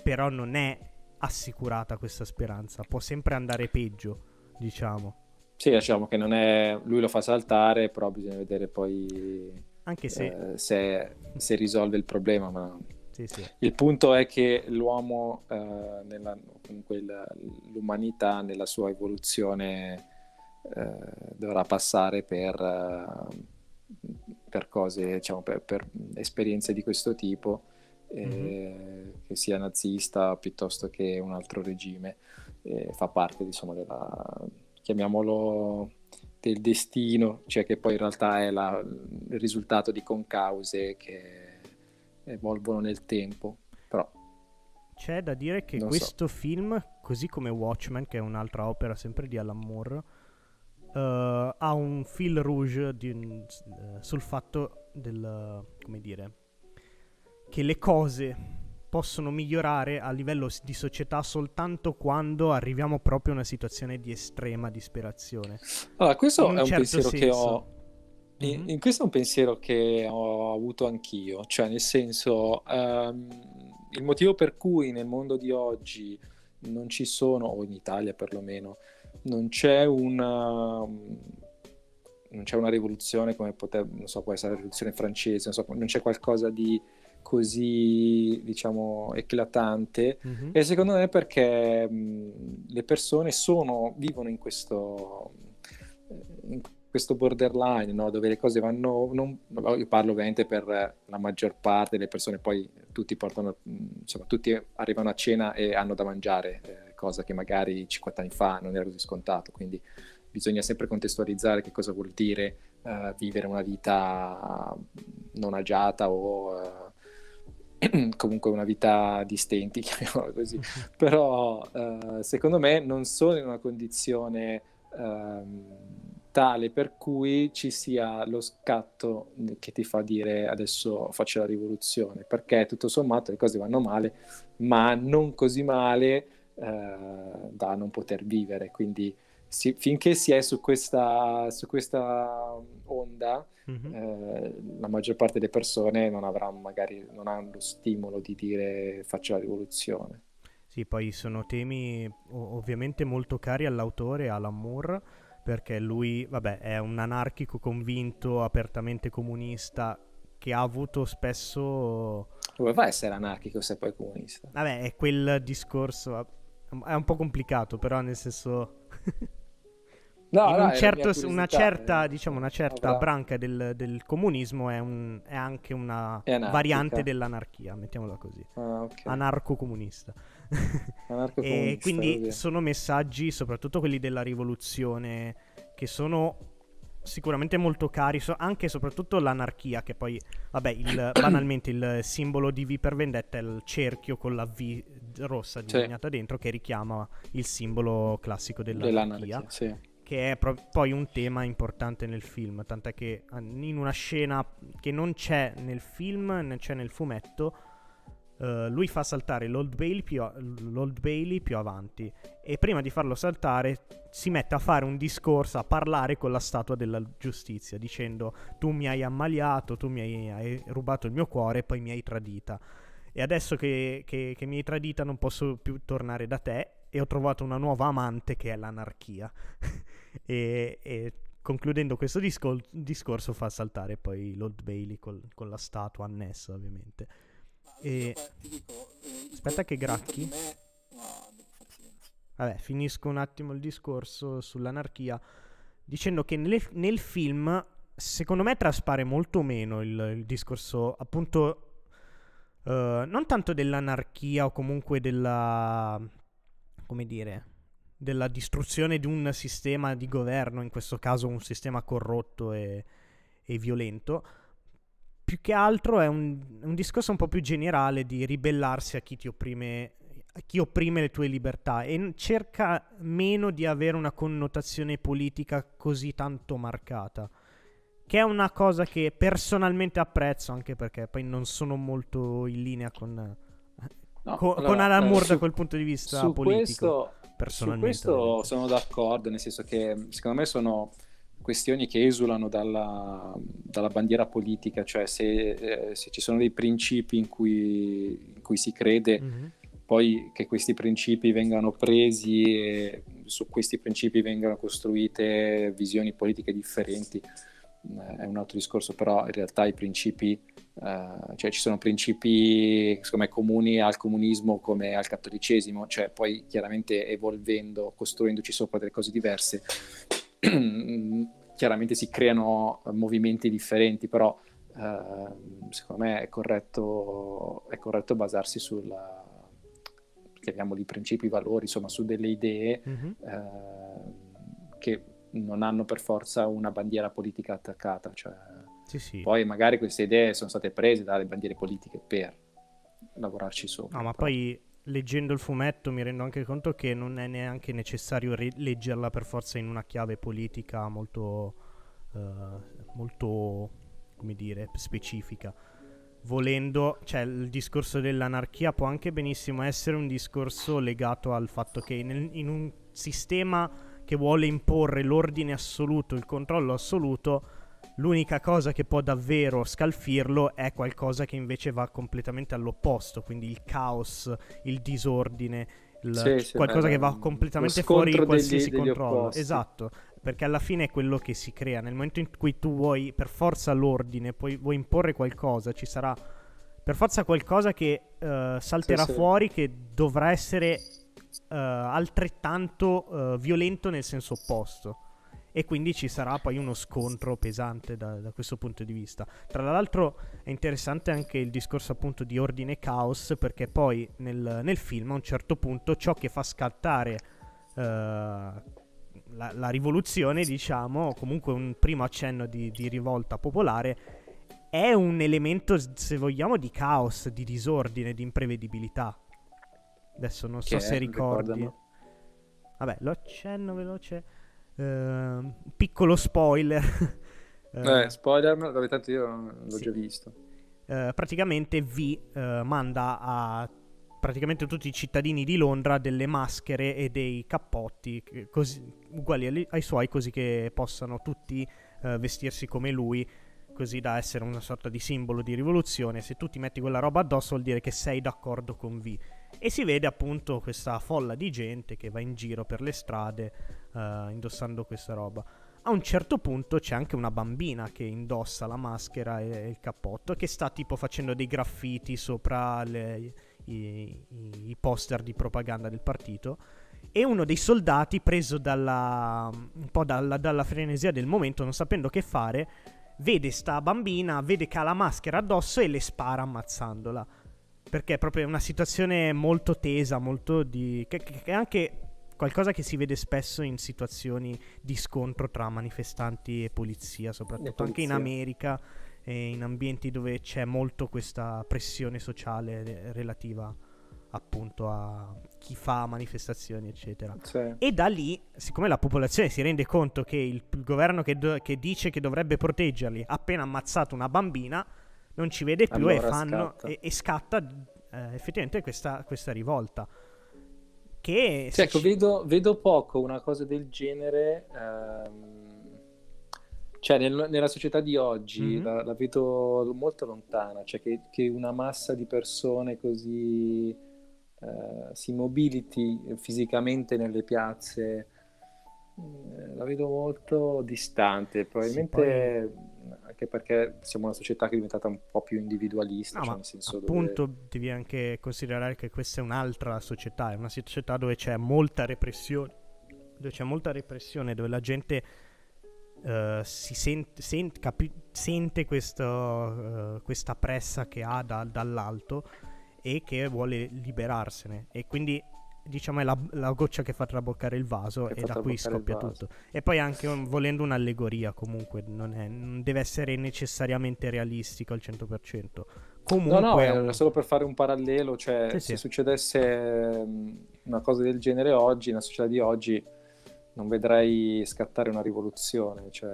S2: però non è assicurata questa speranza, può sempre andare peggio, diciamo.
S1: Sì, diciamo che non è... lui lo fa saltare, però bisogna vedere poi Anche se... Eh, se, se risolve il problema, ma sì, sì. Il punto è che l'uomo, eh, nella, comunque la, l'umanità nella sua evoluzione eh, dovrà passare per, eh, per cose, diciamo, per, per, esperienze di questo tipo eh, mm-hmm. che sia nazista piuttosto che un altro regime, eh, fa parte insomma della, chiamiamolo del destino, cioè che poi in realtà è la, il risultato di concause che evolvono nel tempo, però
S2: c'è da dire che questo so. film, così come Watchmen, che è un'altra opera sempre di Alan Moore, uh, ha un fil rouge di, uh, sul fatto del, uh, come dire, che le cose possono migliorare a livello di società soltanto quando arriviamo proprio a una situazione di estrema disperazione. Allora, questo è un certo pensiero senso. che
S1: ho. In, mm-hmm. in, questo è un pensiero che ho avuto anch'io, cioè nel senso, um, il motivo per cui nel mondo di oggi non ci sono, o in Italia perlomeno, non c'è una, um, non c'è una rivoluzione come potrebbe, non so, può essere la rivoluzione francese, non, so, non c'è qualcosa di così diciamo eclatante mm-hmm. e secondo me perché mh, le persone sono, vivono in questo, in questo borderline no? dove le cose vanno non, io parlo ovviamente per la maggior parte delle persone poi tutti portano insomma tutti arrivano a cena e hanno da mangiare eh, cosa che magari 50 anni fa non era così scontato quindi bisogna sempre contestualizzare che cosa vuol dire eh, vivere una vita non agiata o eh, comunque una vita di stenti, chiamiamola così, però eh, secondo me non sono in una condizione eh, tale per cui ci sia lo scatto che ti fa dire adesso faccio la rivoluzione, perché tutto sommato le cose vanno male, ma non così male eh, da non poter vivere, quindi si, finché si è su questa, su questa mm, onda, Mm-hmm. Eh, la maggior parte delle persone non avrà magari non hanno lo stimolo di dire faccio la rivoluzione. Sì, poi
S2: sono temi ovviamente molto cari all'autore, Alan Moore, perché lui, vabbè, è un anarchico convinto, apertamente comunista, che ha avuto spesso...
S1: Come fa a essere anarchico se poi è comunista?
S2: Vabbè, è quel discorso, è un po' complicato, però nel senso... No, no, un certo, una certa, eh. diciamo, una certa no, branca del, del, comunismo è, un, è anche una è variante dell'anarchia, mettiamola così. Ah, okay. Anarco-comunista. Anarco-comunista e quindi ovvio. sono messaggi, soprattutto quelli della rivoluzione, che sono sicuramente molto cari, so, anche e soprattutto l'anarchia, che poi, vabbè, il, banalmente il simbolo di V per vendetta è il cerchio con la V rossa disegnata sì. dentro che richiama il simbolo classico dell'anarchia. dell'anarchia sì che è pro- poi un tema importante nel film, tant'è che in una scena che non c'è nel film, né c'è nel fumetto, Uh, lui fa saltare l'Old Bailey, più a- l'Old Bailey più avanti e prima di farlo saltare si mette a fare un discorso, a parlare con la statua della giustizia dicendo tu mi hai ammaliato, tu mi hai, hai rubato il mio cuore e poi mi hai tradita e adesso che, che, che mi hai tradita non posso più tornare da te e ho trovato una nuova amante che è l'anarchia. e, e, concludendo questo discor- discorso fa saltare poi l'Old Bailey col, con la statua annessa ovviamente. E... Dico, eh, Aspetta che gracchi. Vabbè, finisco un attimo il discorso sull'anarchia dicendo che nel, nel film secondo me traspare molto meno il, il discorso appunto Uh, non tanto dell'anarchia o comunque della, come dire, della distruzione di un sistema di governo, in questo caso un sistema corrotto e, e violento, più che altro è un, un, discorso un po' più generale di ribellarsi a chi ti opprime, a chi opprime le tue libertà e cerca meno di avere una connotazione politica così tanto marcata che è una cosa che personalmente apprezzo anche perché poi non sono molto in linea con No, con, allora, con Alan eh, Moore su, da quel punto di vista su politico. Questo, su
S1: questo sono d'accordo, nel senso che secondo me sono questioni che esulano dalla, dalla bandiera politica, cioè se, eh, se, ci sono dei principi in cui, in cui si crede, mm-hmm. poi che questi principi vengano presi e su questi principi vengano costruite visioni politiche differenti è un altro discorso, però in realtà i principi, eh, cioè ci sono principi me comuni al comunismo come al cattolicesimo, cioè poi chiaramente evolvendo, costruendoci sopra delle cose diverse, chiaramente si creano movimenti differenti, però eh, secondo me è corretto, è corretto basarsi sul chiamiamoli principi, valori, insomma su delle idee mm-hmm. eh, che non hanno per forza una bandiera politica attaccata. Cioè, sì, sì. Poi magari queste idee sono state prese dalle bandiere politiche per lavorarci sopra. No,
S2: ma poi leggendo il fumetto mi rendo anche conto che non è neanche necessario re- leggerla per forza in una chiave politica molto, eh, molto come dire, specifica. Volendo, cioè il discorso dell'anarchia può anche benissimo essere un discorso legato al fatto che nel, in un sistema che vuole imporre l'ordine assoluto, il controllo assoluto, l'unica cosa che può davvero scalfirlo è qualcosa che invece va completamente all'opposto, quindi il caos, il disordine, il, sì, sì, qualcosa eh, che va completamente fuori di qualsiasi degli, controllo. Degli esatto, perché alla fine è quello che si crea. Nel momento in cui tu vuoi per forza l'ordine, poi vuoi imporre qualcosa, ci sarà per forza qualcosa che uh, salterà sì, fuori, che dovrà essere eh, altrettanto eh, violento nel senso opposto. E quindi ci sarà poi uno scontro pesante da, da, questo punto di vista. Tra l'altro è interessante anche il discorso appunto di ordine e caos, perché poi nel, nel film a un certo punto ciò che fa scattare eh, la, la, rivoluzione, diciamo, o comunque un primo accenno di, di, rivolta popolare, è un elemento, se vogliamo, di caos, di disordine, di imprevedibilità. Adesso non so se ricordi. Ricordano. Vabbè, lo accenno veloce. Uh, piccolo spoiler. eh,
S1: eh spoiler, vabbè, tanto io l'ho sì. già visto.
S2: Uh, praticamente vi uh, eh, manda a praticamente tutti i cittadini di Londra delle maschere e dei cappotti così, uguali ai, ai suoi, così che possano tutti vestirsi come lui così da essere una sorta di simbolo di rivoluzione. Se tu ti metti quella roba addosso vuol dire che sei d'accordo con V e si vede appunto questa folla di gente che va in giro per le strade uh, indossando questa roba. A un certo punto c'è anche una bambina che indossa la maschera e, e il cappotto che sta tipo facendo dei graffiti sopra le, i, i, poster di propaganda del partito e uno dei soldati preso dalla, un po' dalla, dalla frenesia del momento non sapendo che fare vede sta bambina, vede che ha la maschera addosso e le spara ammazzandola perché è proprio una situazione molto tesa, molto di... che, è anche qualcosa che si vede spesso in situazioni di scontro tra manifestanti e polizia, soprattutto polizia. anche in America e in ambienti dove c'è molto questa pressione sociale eh, relativa appunto a chi fa manifestazioni eccetera sì. e da lì siccome la popolazione si rende conto che il, il governo che, do- che dice che dovrebbe proteggerli ha appena ammazzato una bambina non ci vede più allora e, fanno, scatta. E, e, scatta eh, effettivamente questa, questa, rivolta.
S1: Che sì, ecco, ci... vedo, vedo, poco una cosa del genere, ehm, cioè nel, nella società di oggi mm-hmm. la, la, vedo molto lontana, cioè che, che una massa di persone così eh, si mobiliti fisicamente nelle piazze, mm, la vedo molto distante, probabilmente... Sì, poi anche perché siamo una società che è diventata un po' più individualista.
S3: No, cioè nel senso appunto
S2: dove... devi anche considerare che questa è un'altra società, è una società dove c'è molta repressione, dove c'è molta repressione, dove la gente uh, si sent, sent, capi, sente questo, uh, questa pressa che ha da, dall'alto e che vuole liberarsene. E quindi diciamo è la, la, goccia che fa traboccare il vaso che e da qui scoppia tutto. E poi anche un, volendo un'allegoria comunque, non, è, non, deve essere necessariamente realistico al 100%.
S3: Comunque, no, no, era
S1: solo per fare un parallelo, cioè sì, se succedesse mm, una cosa del genere oggi, nella società di oggi, non vedrei scattare una rivoluzione, cioè...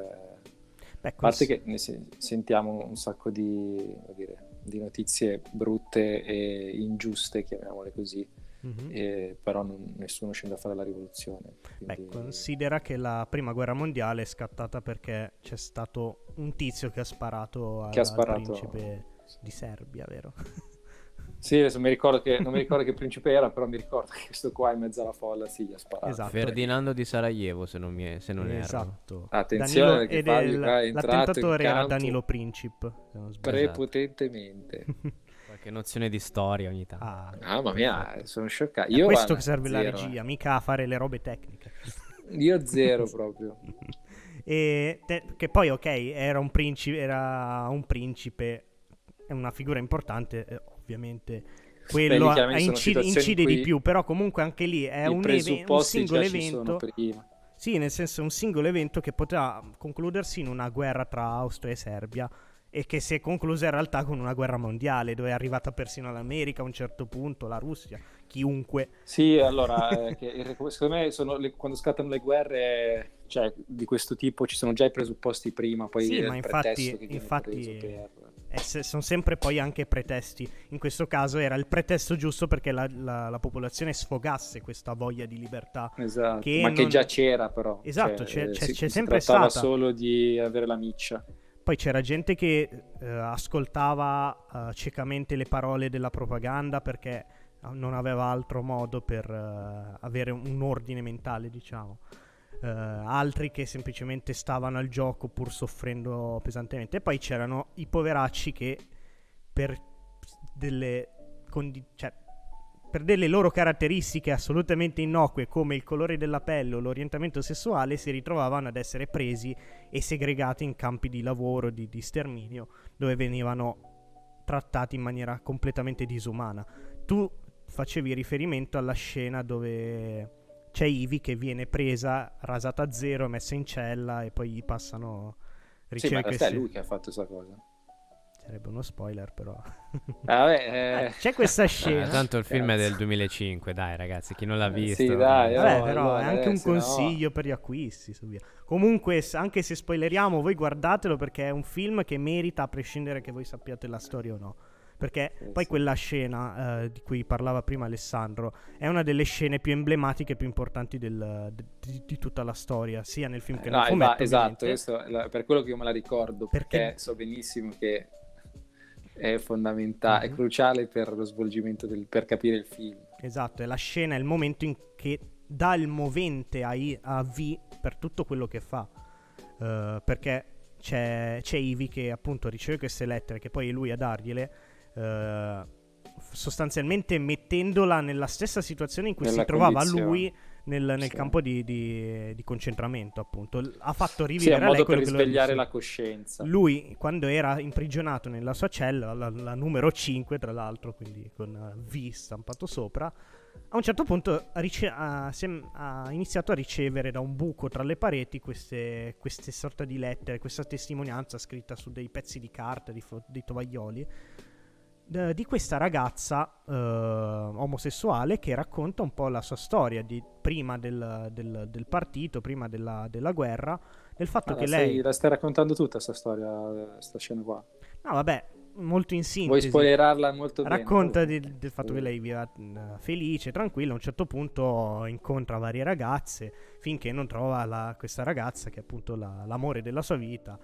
S1: a parte che ne sentiamo un sacco di, dire, di notizie brutte e ingiuste, chiamiamole così, Mm-hmm. E, però non, nessuno scende a fare la rivoluzione. Quindi... Beh,
S2: considera che la prima guerra mondiale è scattata perché c'è stato un tizio che ha sparato al, che ha sparato... al principe di Serbia,
S1: vero? Sì, adesso mi ricordo che, non mi ricordo che principe era, però mi ricordo che questo qua in mezzo alla folla sì, gli ha sparato. Esatto.
S3: Ferdinando di Sarajevo, se non, mi è, se non esatto. erro. Attenzione, Danilo, perché è, è l'attentatore
S2: era Danilo Princip, esatto.
S1: prepotentemente.
S3: Qualche nozione di storia ogni tanto. Ah, ah mamma mia, sono scioccato. È Io questo che serve zero, la regia,
S2: eh. mica a fare le robe tecniche. Io zero proprio. e te, che poi, ok, era un principe, era un principe, è una figura importante, eh, ovviamente. Quello Beh, a, incide, incide di più, però comunque anche lì è un, even- un singolo evento. Sì, nel senso è un singolo evento che potrà concludersi in una guerra tra Austria e Serbia e che si è conclusa in realtà con una guerra mondiale dove è arrivata persino l'America a un certo punto, la Russia, chiunque.
S1: Sì, allora, eh, che, secondo me le, quando scattano le guerre cioè, di questo tipo ci sono già i presupposti prima, poi sì, ma infatti, infatti per...
S2: eh, sono sempre poi anche pretesti. In questo caso era il pretesto giusto perché la, la, la popolazione sfogasse questa voglia di libertà. Esatto, che ma non... che già c'era però. Esatto, cioè, c'è, c'è, eh, si, c'è sempre si stata. solo
S1: di avere la miccia.
S2: Poi c'era gente che eh, ascoltava eh, ciecamente le parole della propaganda perché eh, non aveva altro modo per eh, avere un ordine mentale, diciamo. Eh, altri che semplicemente stavano al gioco pur soffrendo pesantemente. E poi c'erano i poveracci che per delle condizioni... Cioè, per delle loro caratteristiche assolutamente innocue come il colore della pelle o l'orientamento sessuale si ritrovavano ad essere presi e segregati in campi di lavoro, di, di sterminio, dove venivano trattati in maniera completamente disumana. Tu facevi riferimento alla scena dove c'è Ivi che viene presa, rasata a zero, messa in cella e poi gli
S3: passano...
S2: Ricerche sì, ma è lui che ha fatto questa cosa. Sarebbe uno spoiler, però.
S3: Ah, beh, eh. C'è questa eh, scena. Ah, tanto il film Grazie. è del 2005, dai ragazzi, chi non l'ha visto. Eh, sì, dai, no, oh, Vabbè, però no, è
S2: anche eh, un consiglio no. per gli acquisti. Comunque, anche se spoileriamo, voi guardatelo perché è un film che merita, a prescindere che voi sappiate la storia o no perché poi quella scena eh, di cui parlava prima Alessandro è una delle scene più emblematiche e più importanti del, di, di, tutta la storia, sia nel film eh, che nel no, fumetto. Esatto, questo,
S1: per quello che io me la ricordo, perché, perché so benissimo che è fondamentale, mm-hmm. è mhm. cruciale per lo svolgimento, del, per capire il film.
S2: Esatto, è la scena, è il momento in che dà il movente a, I, a V per tutto quello che fa. Uh, perché c'è, c'è Ivi che appunto riceve queste lettere, che poi è lui a dargliele. Uh, sostanzialmente mettendola nella stessa situazione in cui nella si trovava lui nel, nel sì. campo di, di, di, concentramento, appunto. Ha fatto rivivere sì, a lei per risvegliare lo... la coscienza. Lui, quando era imprigionato nella sua cella, la, la numero 5, tra l'altro, quindi con eh, V stampato sopra, a un certo punto rice- ha, sem- ha, iniziato a ricevere da un buco tra le pareti queste, queste sorte di lettere, questa testimonianza scritta su dei pezzi di carta, di, fo- dei tovaglioli eh, di questa ragazza eh, omosessuale che racconta un po' la sua storia di, prima del, del, del partito, prima della, della guerra, del fatto ah, che lei... Stai, la
S1: stai raccontando tutta questa storia, questa scena qua.
S2: No, vabbè, molto in sintesi. Vuoi spoilerarla molto bene. Racconta del fatto che lei viva felice, tranquilla, a un certo punto incontra varie ragazze finché non trova la, questa ragazza che è appunto la, l'amore della sua vita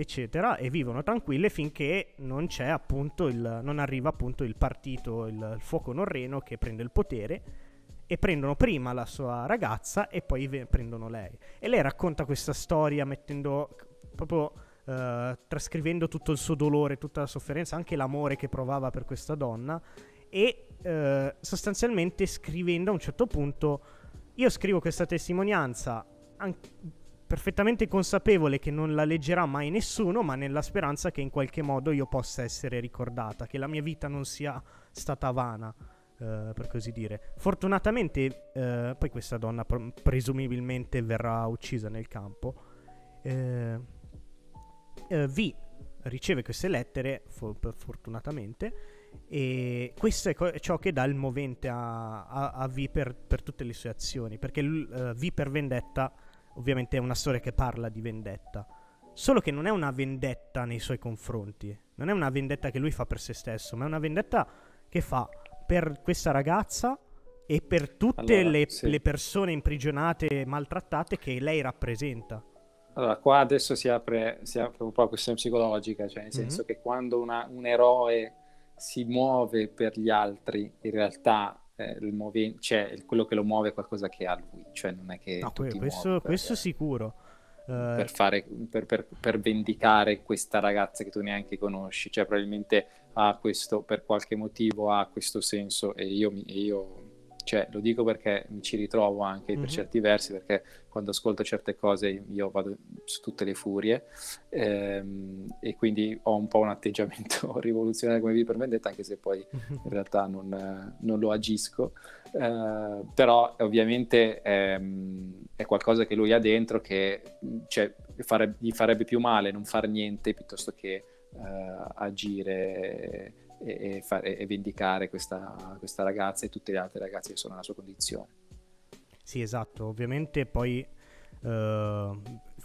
S2: eccetera, e vivono tranquille finché non, c'è appunto il, non arriva appunto il partito, il, il fuoco norreno che prende il potere e prendono prima la sua ragazza e poi ve- prendono lei. E lei racconta questa storia mettendo proprio... Uh, trascrivendo tutto il suo dolore, tutta la sofferenza, anche l'amore che provava per questa donna e uh, sostanzialmente scrivendo a un certo punto io scrivo questa testimonianza an- perfettamente consapevole che non la leggerà mai nessuno, ma nella speranza che in qualche modo io possa essere ricordata, che la mia vita non sia stata vana. Uh, per così dire. Fortunatamente, uh, poi questa donna pr- presumibilmente verrà uccisa nel campo. Uh, v riceve queste lettere, for- fortunatamente, e questo è, co- ciò che dà il movente a, a-, a V per-, per, tutte le sue azioni, perché l- V per vendetta ovviamente è una storia che parla di vendetta. Solo che non è una vendetta nei suoi confronti, non è una vendetta che lui fa per se stesso, ma è una vendetta che fa per questa ragazza e per tutte allora, le, sì. le, persone imprigionate e maltrattate che lei rappresenta.
S1: Allora, qua adesso si apre, si apre un po' la questione psicologica, cioè nel senso mm-hmm. che quando una, un eroe si muove per gli altri, in realtà eh, muove, cioè, quello che lo muove è qualcosa che ha lui, cioè non è che... No, questo,
S2: per, questo eh, sicuro. Eh, per,
S1: fare, per, per, per, vendicare questa ragazza che tu neanche conosci, cioè probabilmente ha questo, per qualche motivo ha questo senso e io, mi, io cioè, lo dico perché mi ci ritrovo anche mm-hmm. per mhm. certi versi, perché quando ascolto certe cose io vado su tutte le furie ehm, e quindi ho un po' un atteggiamento rivoluzionario come vi permettete, anche se poi mhm. in realtà non, non lo agisco, eh, però ovviamente ehm, è qualcosa che lui ha dentro che cioè, fare, gli farebbe più male non far niente piuttosto che eh, agire e, e, fare, e vendicare questa, questa ragazza e tutte le altre ragazze che sono nella sua condizione.
S2: Sì, esatto, ovviamente poi Uh,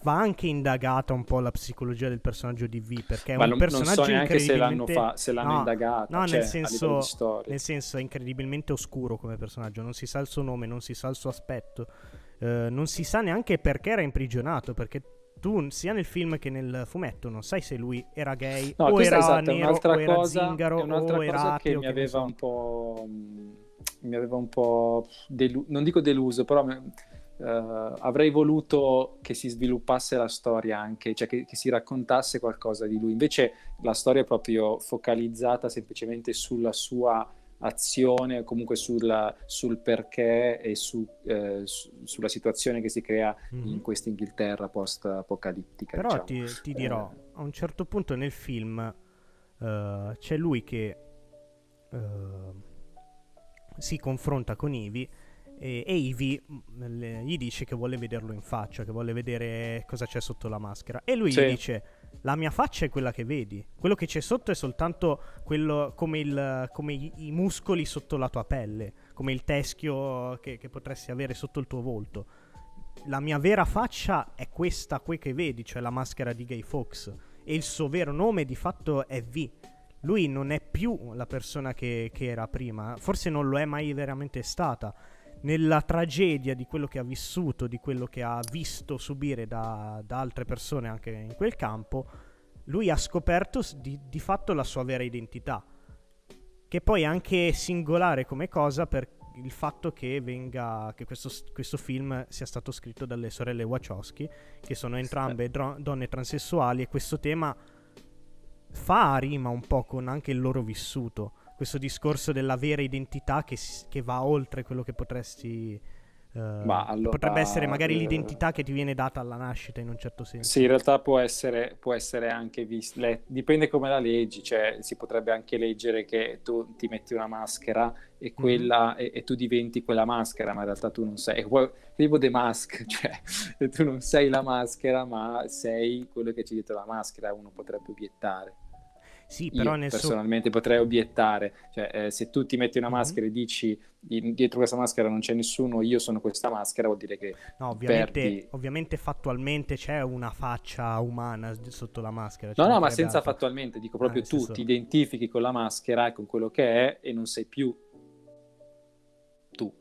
S2: va anche indagata un po' la psicologia del personaggio di V perché è Ma un non, personaggio non so incredibilmente... se l'hanno, fa... se l'hanno no, indagato no, cioè, nel, senso, nel, senso, è incredibilmente oscuro come personaggio non si sa il suo nome, non si sa il suo aspetto uh, non si sa neanche perché era imprigionato perché tu sia nel film che nel fumetto non sai se lui era gay no, o era esatto, nero un'altra o cosa, era zingaro un'altra o cosa era che mi aveva un
S1: po' mm, mi aveva un po' delu- non dico deluso però Uh, avrei voluto che si sviluppasse la storia anche, cioè che, che, si raccontasse qualcosa di lui. Invece la storia è proprio focalizzata semplicemente sulla sua azione comunque sulla, sul perché e su, eh, su, sulla situazione che si crea mm. in mhm. questa Inghilterra post-apocalittica. Però diciamo. ti,
S2: ti, dirò, eh. a un certo punto nel film uh, c'è lui che uh, si confronta con Ivy e, Ivy mm, gli dice che vuole vederlo in faccia, che vuole vedere cosa c'è sotto la maschera e lui sì. gli dice la mia faccia è quella che vedi. Quello che c'è sotto è soltanto quello come, il, come i, muscoli sotto la tua pelle, come il teschio che, che, potresti avere sotto il tuo volto. La mia vera faccia è questa qui che vedi, cioè la maschera di Gay Fox. E il suo vero nome di fatto è V. Lui non è più la persona che, che era prima, forse non lo è mai veramente stata nella tragedia di quello che ha vissuto, di quello che ha visto subire da, da altre persone anche in quel campo, lui ha scoperto di, di, fatto la sua vera identità, che poi è anche singolare come cosa per il fatto che, venga, che questo, questo, film sia stato scritto dalle sorelle Wachowski, che sono entrambe dro- donne transessuali e questo tema fa rima un po' con anche il loro vissuto questo discorso della vera identità che, che va oltre quello che potresti...
S1: Eh, allora, potrebbe essere magari eh, l'identità
S2: che ti viene data alla nascita in un certo senso. Sì, in
S1: realtà può essere, può essere anche vista, le, dipende come la leggi, cioè si potrebbe anche leggere che tu ti metti una maschera e, mhm. quella, mm. e, e tu diventi quella maschera, ma in realtà tu non sei, tipo The Mask, cioè tu non sei la maschera, ma sei quello che c'è dietro la maschera, uno potrebbe obiettare. Sì, però nel personalmente so... potrei obiettare, cioè, eh, se tu ti metti una mhm. maschera mm-hmm. e dici dietro questa maschera non c'è nessuno, io sono questa maschera, vuol dire che... No, ovviamente, perdi...
S2: ovviamente fattualmente c'è una faccia umana sotto la maschera. no, no, ma senza altro. fattualmente,
S1: dico proprio ah, tu senso... ti identifichi con la maschera e con quello che è e non sei più tu,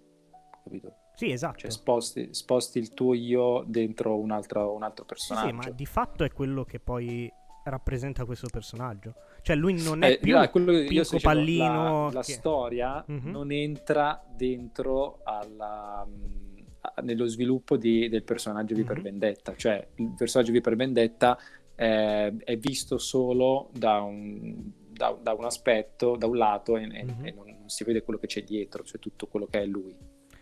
S1: capito? Sì, esatto. Cioè, sposti, sposti il tuo io dentro un altro, un altro personaggio. Sì, sì, ma
S2: di fatto è quello che poi rappresenta questo personaggio. Cioè lui non è eh, più no, quello che io pallino. La, la
S1: storia mm-hmm. non entra dentro alla, mm, nello sviluppo di, del personaggio mm-hmm. per mhm. vendetta. Cioè il personaggio di per vendetta eh, è visto solo da un, da, da un, aspetto, da un lato e, mm-hmm. e non, non si vede quello che c'è dietro, cioè tutto quello che è lui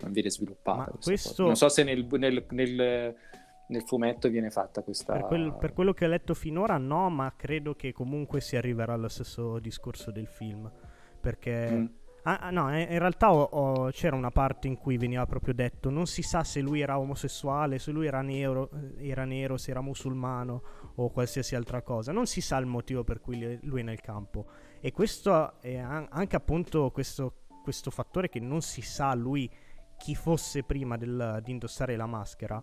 S1: non viene sviluppato. Questo... Non so se nel, nel, nel, nel fumetto viene fatta questa... Per, quel, per,
S2: quello che ho letto finora no, ma credo che comunque si arriverà allo stesso discorso del film, perché... Mm. Ah, ah no, eh, in realtà ho, ho, c'era una parte in cui veniva proprio detto non si sa se lui era omosessuale, se lui era nero, era nero se era musulmano o qualsiasi altra cosa, non si sa il motivo per cui lui è nel campo. E questo è anche appunto questo, questo fattore che non si sa lui chi fosse prima del, di indossare la maschera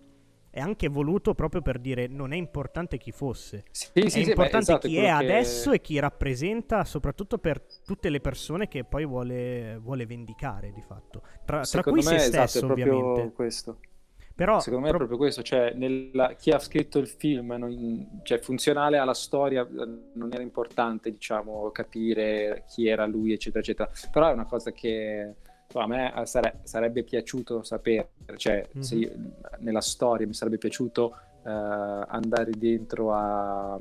S2: è anche voluto proprio per dire non è importante chi fosse, sì, sì, è sì, importante sì, esatto, chi è, adesso che... e chi rappresenta, soprattutto per tutte le persone che poi vuole, vuole vendicare di fatto, tra, tra cui se esatto, stesso esatto, ovviamente.
S1: Questo. Però, Secondo me pro... è proprio questo, cioè nella... chi ha scritto il film, non... cioè, funzionale alla storia, non era importante diciamo, capire chi era lui, eccetera, eccetera, però è una cosa che a me eh, sare- sarebbe piaciuto sapere, cioè mm-hmm. io, nella storia mi sarebbe piaciuto uh, andare dentro a, a,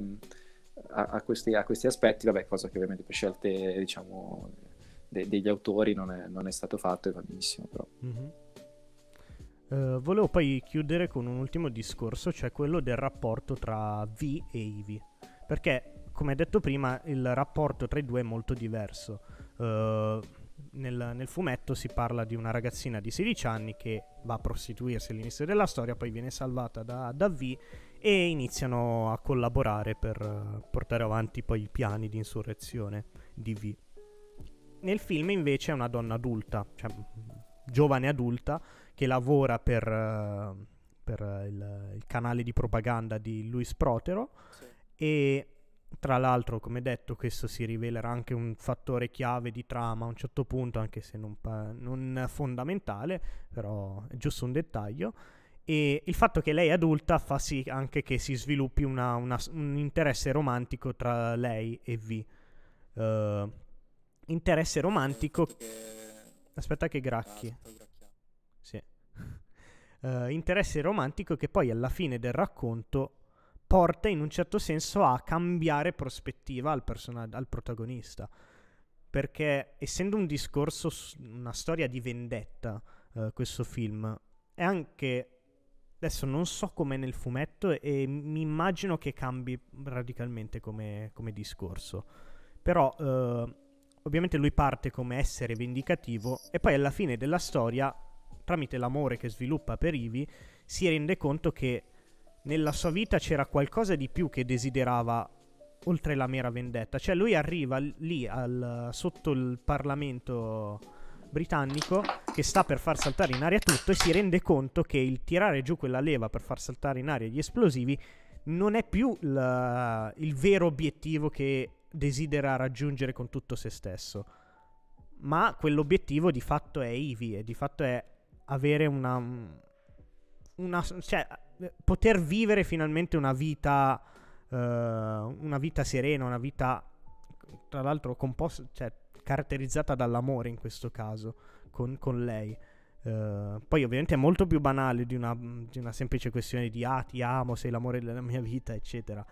S1: a, questi, a, questi, aspetti, vabbè, cosa che ovviamente per scelte diciamo, de- degli autori non è, non è, stato fatto e va benissimo però.
S3: Mm-hmm.
S2: Uh, volevo poi chiudere con un ultimo discorso, cioè quello del rapporto tra V e Ivi, Perché, come detto prima, il rapporto tra i due è molto diverso. Uh, nel, nel, fumetto si parla di una ragazzina di 16 anni che va a prostituirsi all'inizio della storia, poi viene salvata da, da V e iniziano a collaborare per eh, portare avanti poi i piani di insurrezione di V. Nel film invece è una donna adulta, cioè mm, giovane adulta, che lavora per, eh, per il, il, canale di propaganda di Luis Protero sì. e tra l'altro, come detto, questo si rivelerà anche un fattore chiave di trama a un certo punto, anche se non, non fondamentale, però è giusto un dettaglio. E il fatto che lei è adulta fa sì anche che si sviluppi una, una, un interesse romantico tra lei e V. Uh, interesse romantico. Aspetta che gracchi. Ah, sì. Uh, interesse romantico che poi alla fine del racconto porta in un certo senso a cambiare prospettiva al, person- al protagonista. Perché essendo un discorso, una storia di vendetta, eh, questo film, è anche... Adesso non so com'è nel fumetto e, mi immagino che cambi radicalmente come, come discorso. Però eh, ovviamente lui parte come essere vendicativo e poi alla fine della storia, tramite l'amore che sviluppa per Ivi, si rende conto che nella sua vita c'era qualcosa di più che desiderava oltre la mera vendetta. Cioè lui arriva lì al, sotto il Parlamento britannico che sta per far saltare in aria tutto e si rende conto che il tirare giù quella leva per far saltare in aria gli esplosivi non è più la, il vero obiettivo che desidera raggiungere con tutto se stesso. Ma quell'obiettivo di fatto è Ivy e di fatto è avere una... una cioè poter vivere finalmente una vita, eh, una vita serena, una vita tra l'altro composta, cioè, caratterizzata dall'amore in questo caso con, con lei. Uh, poi ovviamente è molto più banale di una, di una, semplice questione di ah ti amo, sei l'amore della mia vita, eccetera.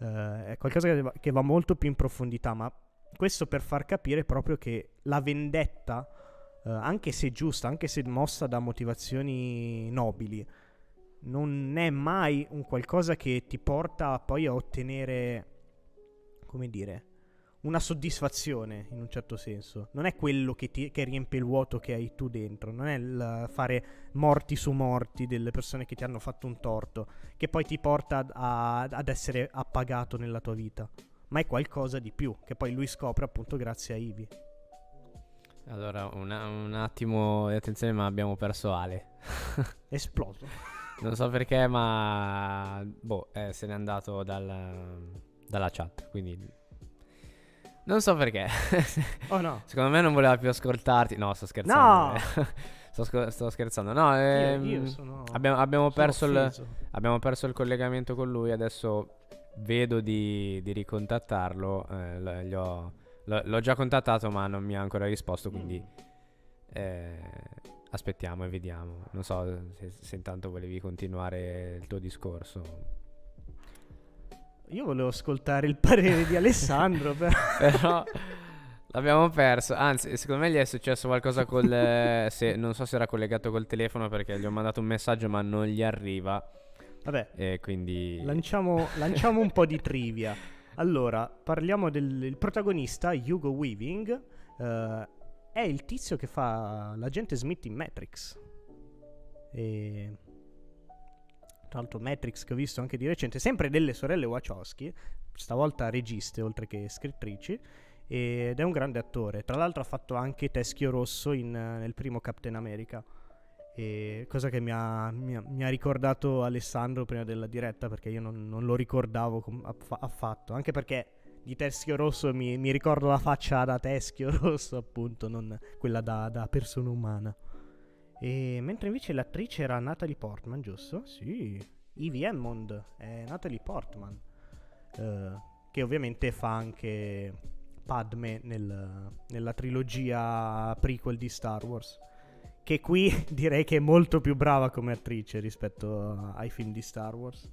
S2: Uh, è qualcosa che va, che va, molto più in profondità, ma questo per far capire proprio che la vendetta, uh, anche se giusta, anche se mossa da motivazioni nobili, non è mai un qualcosa che ti porta poi a ottenere, come dire, una soddisfazione in un certo senso. Non è quello che, ti, che riempie il vuoto che hai tu dentro, non è il fare morti su morti delle persone che ti hanno fatto un torto, che poi ti porta a, ad essere appagato nella tua vita, ma è qualcosa di più, che poi lui scopre appunto grazie a Ivi.
S3: Allora, una, un attimo di attenzione, ma abbiamo perso Ale. Esploso. Non so perché, ma. Boh, eh, se n'è andato dal, dalla chat. Quindi. Non so perché. Oh no. Secondo me non voleva più ascoltarti. No, sto scherzando. No. sto, sto, scherzando. No, ehm, io, io ehm, sono... abbiamo, abbiamo, sono perso il, abbiamo, perso il, collegamento con lui. Adesso vedo di, di ricontattarlo. Eh, ho, l'ho già contattato, ma non mi ha ancora risposto. Quindi. Mm. Eh, aspettiamo e vediamo. Non so se, se, intanto volevi continuare il tuo discorso.
S2: Io volevo ascoltare il parere di Alessandro, però.
S3: però l'abbiamo perso. Anzi, secondo me gli è successo qualcosa col. se, non so se era collegato col telefono perché gli ho mandato un messaggio, ma non gli arriva. Vabbè, e quindi...
S2: lanciamo, lanciamo un po' di trivia. Allora, parliamo del protagonista Hugo Weaving. Uh, è il tizio che fa l'agente Smith in Matrix. E... Tra l'altro Matrix che ho visto anche di recente, sempre delle sorelle Wachowski, stavolta registe oltre che scrittrici, ed è un grande attore. Tra l'altro ha fatto anche Teschio Rosso in, nel primo Captain America. E cosa che mi ha, mi, ha, mi ha, ricordato Alessandro prima della diretta perché io non, non lo ricordavo com- affatto anche perché di Teschio Rosso mi, mi, ricordo la faccia da Teschio Rosso, appunto, non quella da, da persona umana. E, mentre invece l'attrice era Natalie Portman, giusto? Sì. Ivy Hammond è Natalie Portman, eh, che ovviamente fa anche Padme nel, nella trilogia prequel di Star Wars. Che qui direi che è molto più brava come attrice rispetto ai film di Star Wars.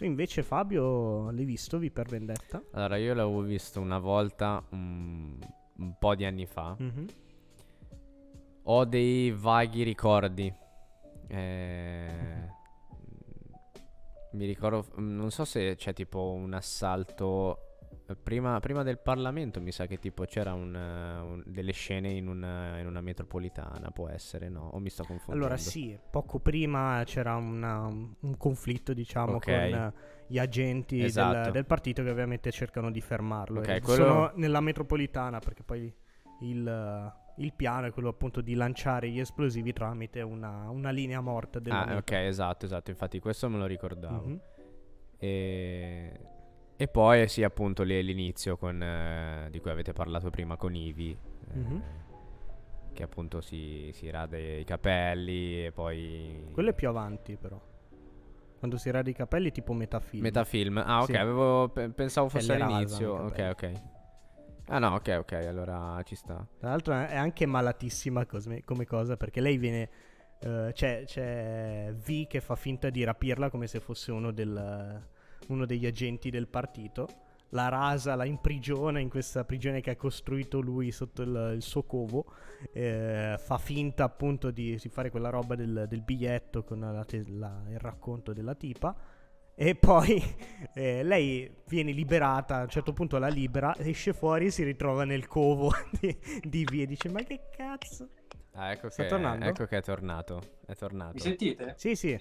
S2: Tu invece Fabio l'hai visto Vi per Vendetta?
S3: Allora io l'avevo visto una volta um, un po' di anni fa. Mm-hmm. Ho dei vaghi ricordi. Eh... mi ricordo, mm, non so se c'è tipo un assalto Prima, prima, del Parlamento mi sa che tipo c'era un, un, delle scene in una, in una, metropolitana, può essere, no? O mi sto confondendo? Allora sì,
S2: poco prima c'era una, un conflitto diciamo okay. con gli agenti esatto. del, del, partito che ovviamente cercano di fermarlo. Okay, quello... Sono nella metropolitana perché poi il, il, piano è quello appunto di lanciare gli esplosivi tramite una, una linea morta. ah metro. ok,
S3: esatto, esatto, infatti questo me lo ricordavo. Mm-hmm. E e poi eh, sì, appunto lì l'inizio con, eh, di cui avete parlato prima con Ivi, eh, mm-hmm. che appunto si, si rade i capelli e poi...
S2: Quello è più avanti però. Quando si rade i capelli tipo metafilm.
S3: Metafilm, ah ok, sì. avevo, pensavo fosse all'inizio. Ok, ok. Ah no, ok, ok, allora ci sta.
S2: Tra l'altro è anche malatissima cosme- come cosa perché lei viene... Eh, c'è, c'è V che fa finta di rapirla come se fosse uno del uno degli agenti del partito, la rasa, la imprigiona in questa prigione che ha costruito lui sotto il, il suo covo, eh, fa finta appunto di, fare quella roba del, del biglietto con la, la, il racconto della tipa. E poi eh, lei viene liberata, a un certo punto la libera, esce fuori e si ritrova nel covo di, di via. Dice, ma che cazzo?
S3: Ah, ecco, Sta che, tornando? ecco che è tornato. È tornato. Mi sentite? Sì, sì.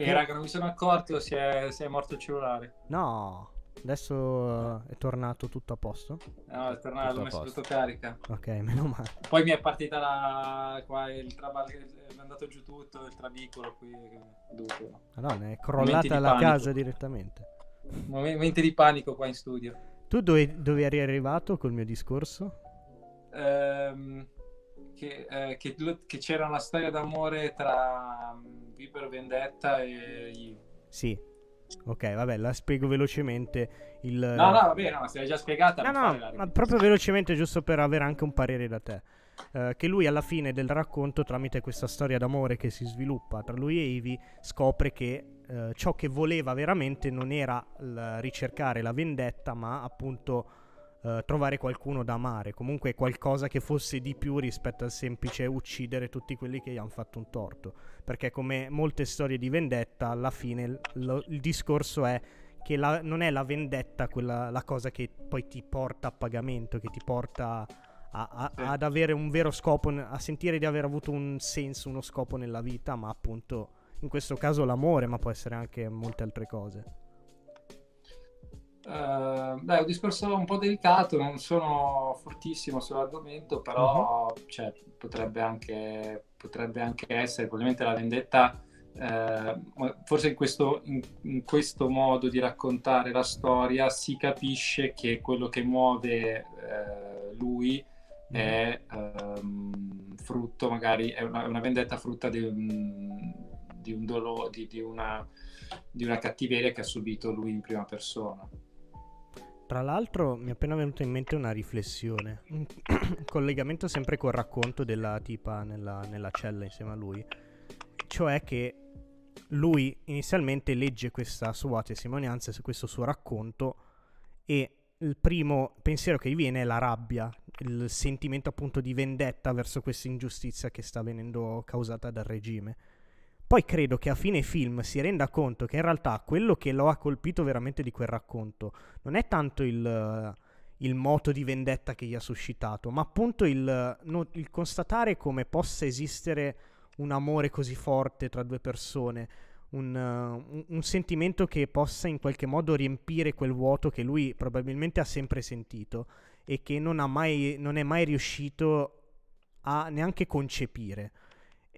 S3: E raga, non mi sono accorto si è,
S1: si è morto il cellulare.
S2: No. Adesso eh, è tornato tutto a posto?
S1: No, è tornato, tutto ho messo tutto carica. Ok, meno male. Poi mi è partita la... qua il traballo, è andato giù tutto, il trabicolo qui. Dopo. Madonna, è ah, crollata la panico. casa
S2: direttamente.
S1: Momenti di panico qua in studio.
S2: Tu dove, dove eri arrivato col mio discorso?
S1: Ehm, che, eh, che, che c'era una storia d'amore tra mm, Viper Vendetta e Yves.
S2: Sì. Ok, vabbè, la spiego velocemente. Il... No, no, va
S3: bene, no, si è già spiegata. No, no, ma proprio
S2: velocemente, giusto per avere anche un parere da te. Eh, che lui alla fine del racconto, tramite questa storia d'amore che si sviluppa tra lui e Ivy, scopre che eh, ciò che voleva veramente non era ricercare la vendetta, ma appunto eh, trovare qualcuno da amare, comunque qualcosa che fosse di più rispetto al semplice uccidere tutti quelli che gli hanno fatto un torto, perché come molte storie di vendetta, alla fine lo, il discorso è che la, non è la vendetta quella, la cosa che poi ti porta a pagamento, che ti porta a, a, sì. ad avere un vero scopo, a sentire di aver avuto un senso, uno scopo nella vita, ma appunto in questo caso l'amore, ma può essere anche molte altre cose.
S1: Uh, beh, è un discorso un po' delicato, non sono fortissimo sull'argomento, però uh-huh. cioè, potrebbe, anche, potrebbe, anche, essere, probabilmente la vendetta, eh, forse in questo, in, in questo, modo di raccontare la storia si capisce che quello che muove eh, lui mhm. è ehm, frutto, magari è una, una, vendetta frutta di un, di un dolore, di, di, una, di una cattiveria che ha subito lui in prima persona.
S2: Tra l'altro mi è appena venuta in mente una riflessione, un collegamento sempre col racconto della tipa nella, nella cella insieme a lui, cioè che lui inizialmente legge questa sua testimonianza, questo suo racconto e il primo pensiero che gli viene è la rabbia, il sentimento appunto di vendetta verso questa ingiustizia che sta venendo causata dal regime. Poi credo che a fine film si renda conto che in realtà quello che lo ha colpito veramente di quel racconto non è tanto il, il moto di vendetta che gli ha suscitato, ma appunto il, il constatare come possa esistere un amore così forte tra due persone, un, un, un, sentimento che possa in qualche modo riempire quel vuoto che lui probabilmente ha sempre sentito e che non, mai, non è mai riuscito a neanche concepire.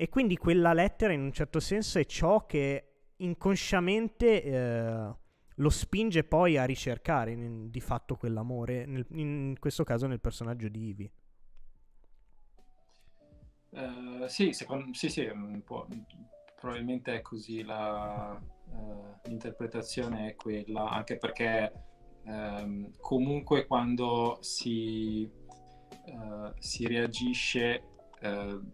S2: E quindi quella lettera in un certo senso è ciò che inconsciamente eh, lo spinge poi a ricercare in, di fatto quell'amore, nel, in questo caso nel personaggio di Ivy.
S1: Uh, sì, secondo, sì, sì, mm, può, mm, probabilmente è così la, uh, l'interpretazione è quella, anche perché um, comunque quando si, uh, si reagisce Ehm,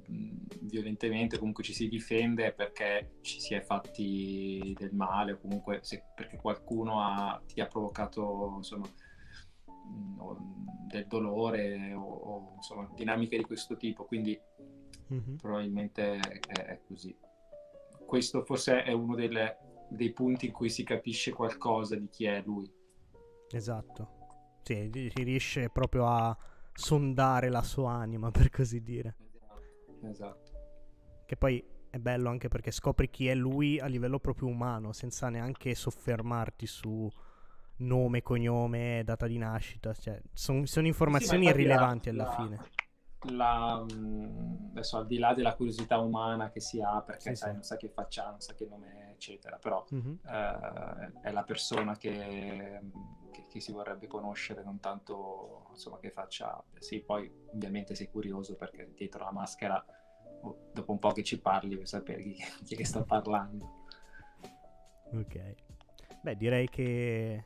S1: violentemente, comunque ci si difende perché ci si è fatti del male, o comunque se, perché qualcuno ha, ti ha provocato insomma, mm, mm, del dolore o, o insomma, dinamiche di questo tipo, quindi mm-hmm. probabilmente è, è, così. Questo forse è uno delle, dei punti in cui si capisce qualcosa di chi è lui.
S2: Esatto, sì, si riesce proprio a sondare la sua anima, per così dire. Esatto. Che poi è bello anche perché scopri chi è lui a livello proprio umano, senza neanche soffermarti su nome, cognome, data di nascita. Cioè, sono, sono informazioni sì, irrilevanti alla la, fine.
S1: La, mm, adesso al di là della curiosità umana che si ha perché sì, sai, sì. non sa che facciamo, non sa che nome è eccetera, però mm-hmm. eh, è la persona che, che, che, si vorrebbe conoscere, non tanto insomma, che faccia... Sì, poi ovviamente sei curioso perché dietro la maschera, dopo un po' che ci parli, vuoi sapere chi, chi che sta parlando.
S2: Ok. Beh, direi che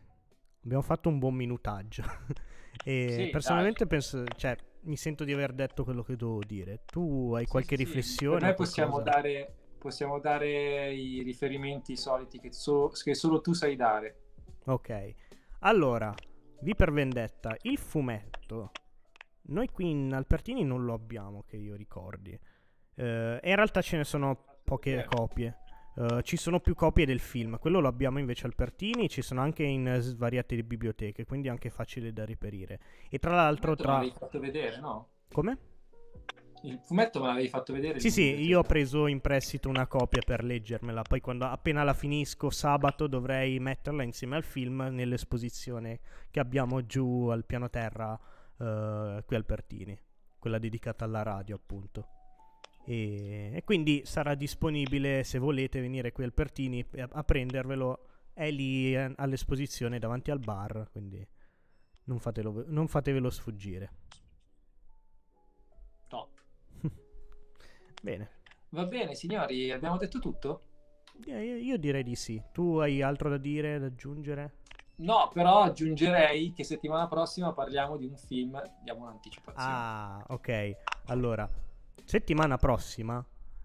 S2: abbiamo fatto un buon minutaggio. e sì, personalmente dai. penso, cioè, mi sento di aver detto quello che devo dire. Tu hai qualche sì, riflessione? Sì. noi possiamo qualcosa?
S1: dare possiamo dare i riferimenti soliti che, so- che solo tu sai dare.
S2: Ok, allora, vi per vendetta, il fumetto. Noi qui in Alpertini non lo abbiamo, che io ricordi. Eh, in realtà ce ne sono poche okay. copie. Uh, ci sono più copie del film, quello lo abbiamo invece al Pertini, ci sono anche in svariate biblioteche, quindi anche facile da reperire. E tra l'altro tra... L'hai fatto vedere, no? Come?
S1: Il fumetto me l'avevi fatto vedere? Sì, sì, io ho
S2: preso in prestito una copia per leggermela, poi quando, appena la finisco sabato dovrei metterla insieme al film nell'esposizione che abbiamo giù al piano terra eh, qui al Pertini, quella dedicata alla radio appunto. E, e, quindi sarà disponibile se volete venire qui al Pertini a, a prendervelo, è lì eh, all'esposizione davanti al bar, quindi non, fatelo, non fatevelo sfuggire. Bene.
S1: Va bene, signori, abbiamo detto tutto?
S2: Eh, io direi di sì. Tu hai altro da dire, da aggiungere?
S1: No, però aggiungerei che settimana prossima parliamo di un film, diamo un'anticipazione. Ah,
S2: ok. Allora, settimana prossima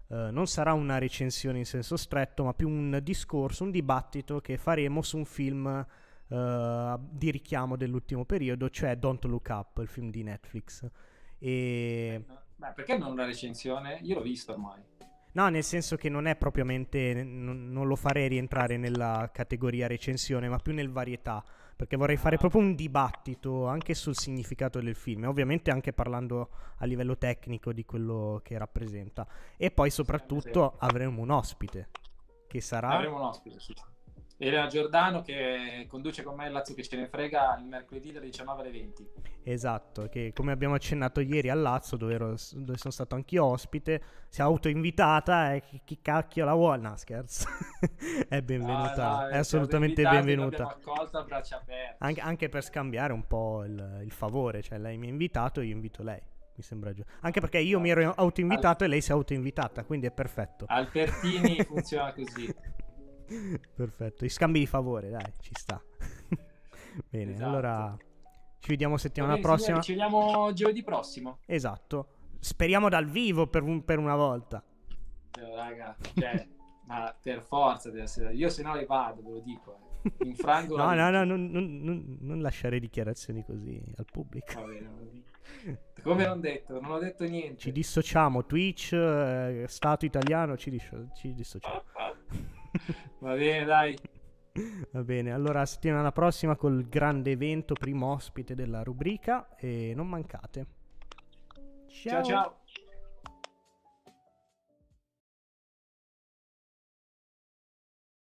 S2: eh, non sarà una recensione in senso stretto, ma più un discorso, un dibattito che faremo su un film eh, di richiamo dell'ultimo periodo, cioè Don't Look Up, il film di Netflix. E... Eh, no
S1: Beh, perché non una recensione? Io l'ho visto ormai.
S2: No, nel senso che non è propriamente, n- non lo farei rientrare nella categoria recensione, ma più nel varietà, perché vorrei fare ah. proprio un dibattito anche sul significato del film, ovviamente anche parlando a livello tecnico di quello che rappresenta. E poi soprattutto avremo un ospite, che sarà... Avremo un
S1: ospite, sì. Elena Giordano che conduce con me il Lazio che ce ne frega il mercoledì dalle 19 alle 20.
S2: Esatto, che come abbiamo accennato ieri al Lazio, dove, ero, dove sono stato anch'io ospite, si è autoinvitata e eh, chi cacchio la vuole? No, scherzo. è benvenuta, no, ah, no, è assolutamente benvenuta. Accolta
S1: a braccia aperte.
S2: Anche, per scambiare un po' il, il favore, cioè lei mi ha invitato io invito lei mi sembra giusto. Anche perché io mi ero autoinvitato Al... e lei si è autoinvitata, quindi è perfetto. Albertini
S1: funziona così.
S2: Perfetto, i scambi di favore, dai, ci sta. Bene, esatto. allora ci vediamo settimana bene, prossima. Signori, ci vediamo
S1: giovedì prossimo.
S2: Esatto. Speriamo dal vivo per, un, per una volta.
S1: Eh, raga, cioè, ma per forza deve essere... Io se no le vado, ve lo dico. Eh. Infrango no, no,
S2: no, non, non, non, lasciare dichiarazioni così al pubblico. Va
S1: bene, va Come non detto, non ho detto niente.
S2: Ci dissociamo, Twitch, eh, Stato italiano, ci, dis- ci dissociamo.
S1: Ah, ah. Va bene, dai.
S2: Va bene, allora settimana prossima col grande evento, primo ospite della rubrica e non mancate.
S3: ciao. ciao. ciao.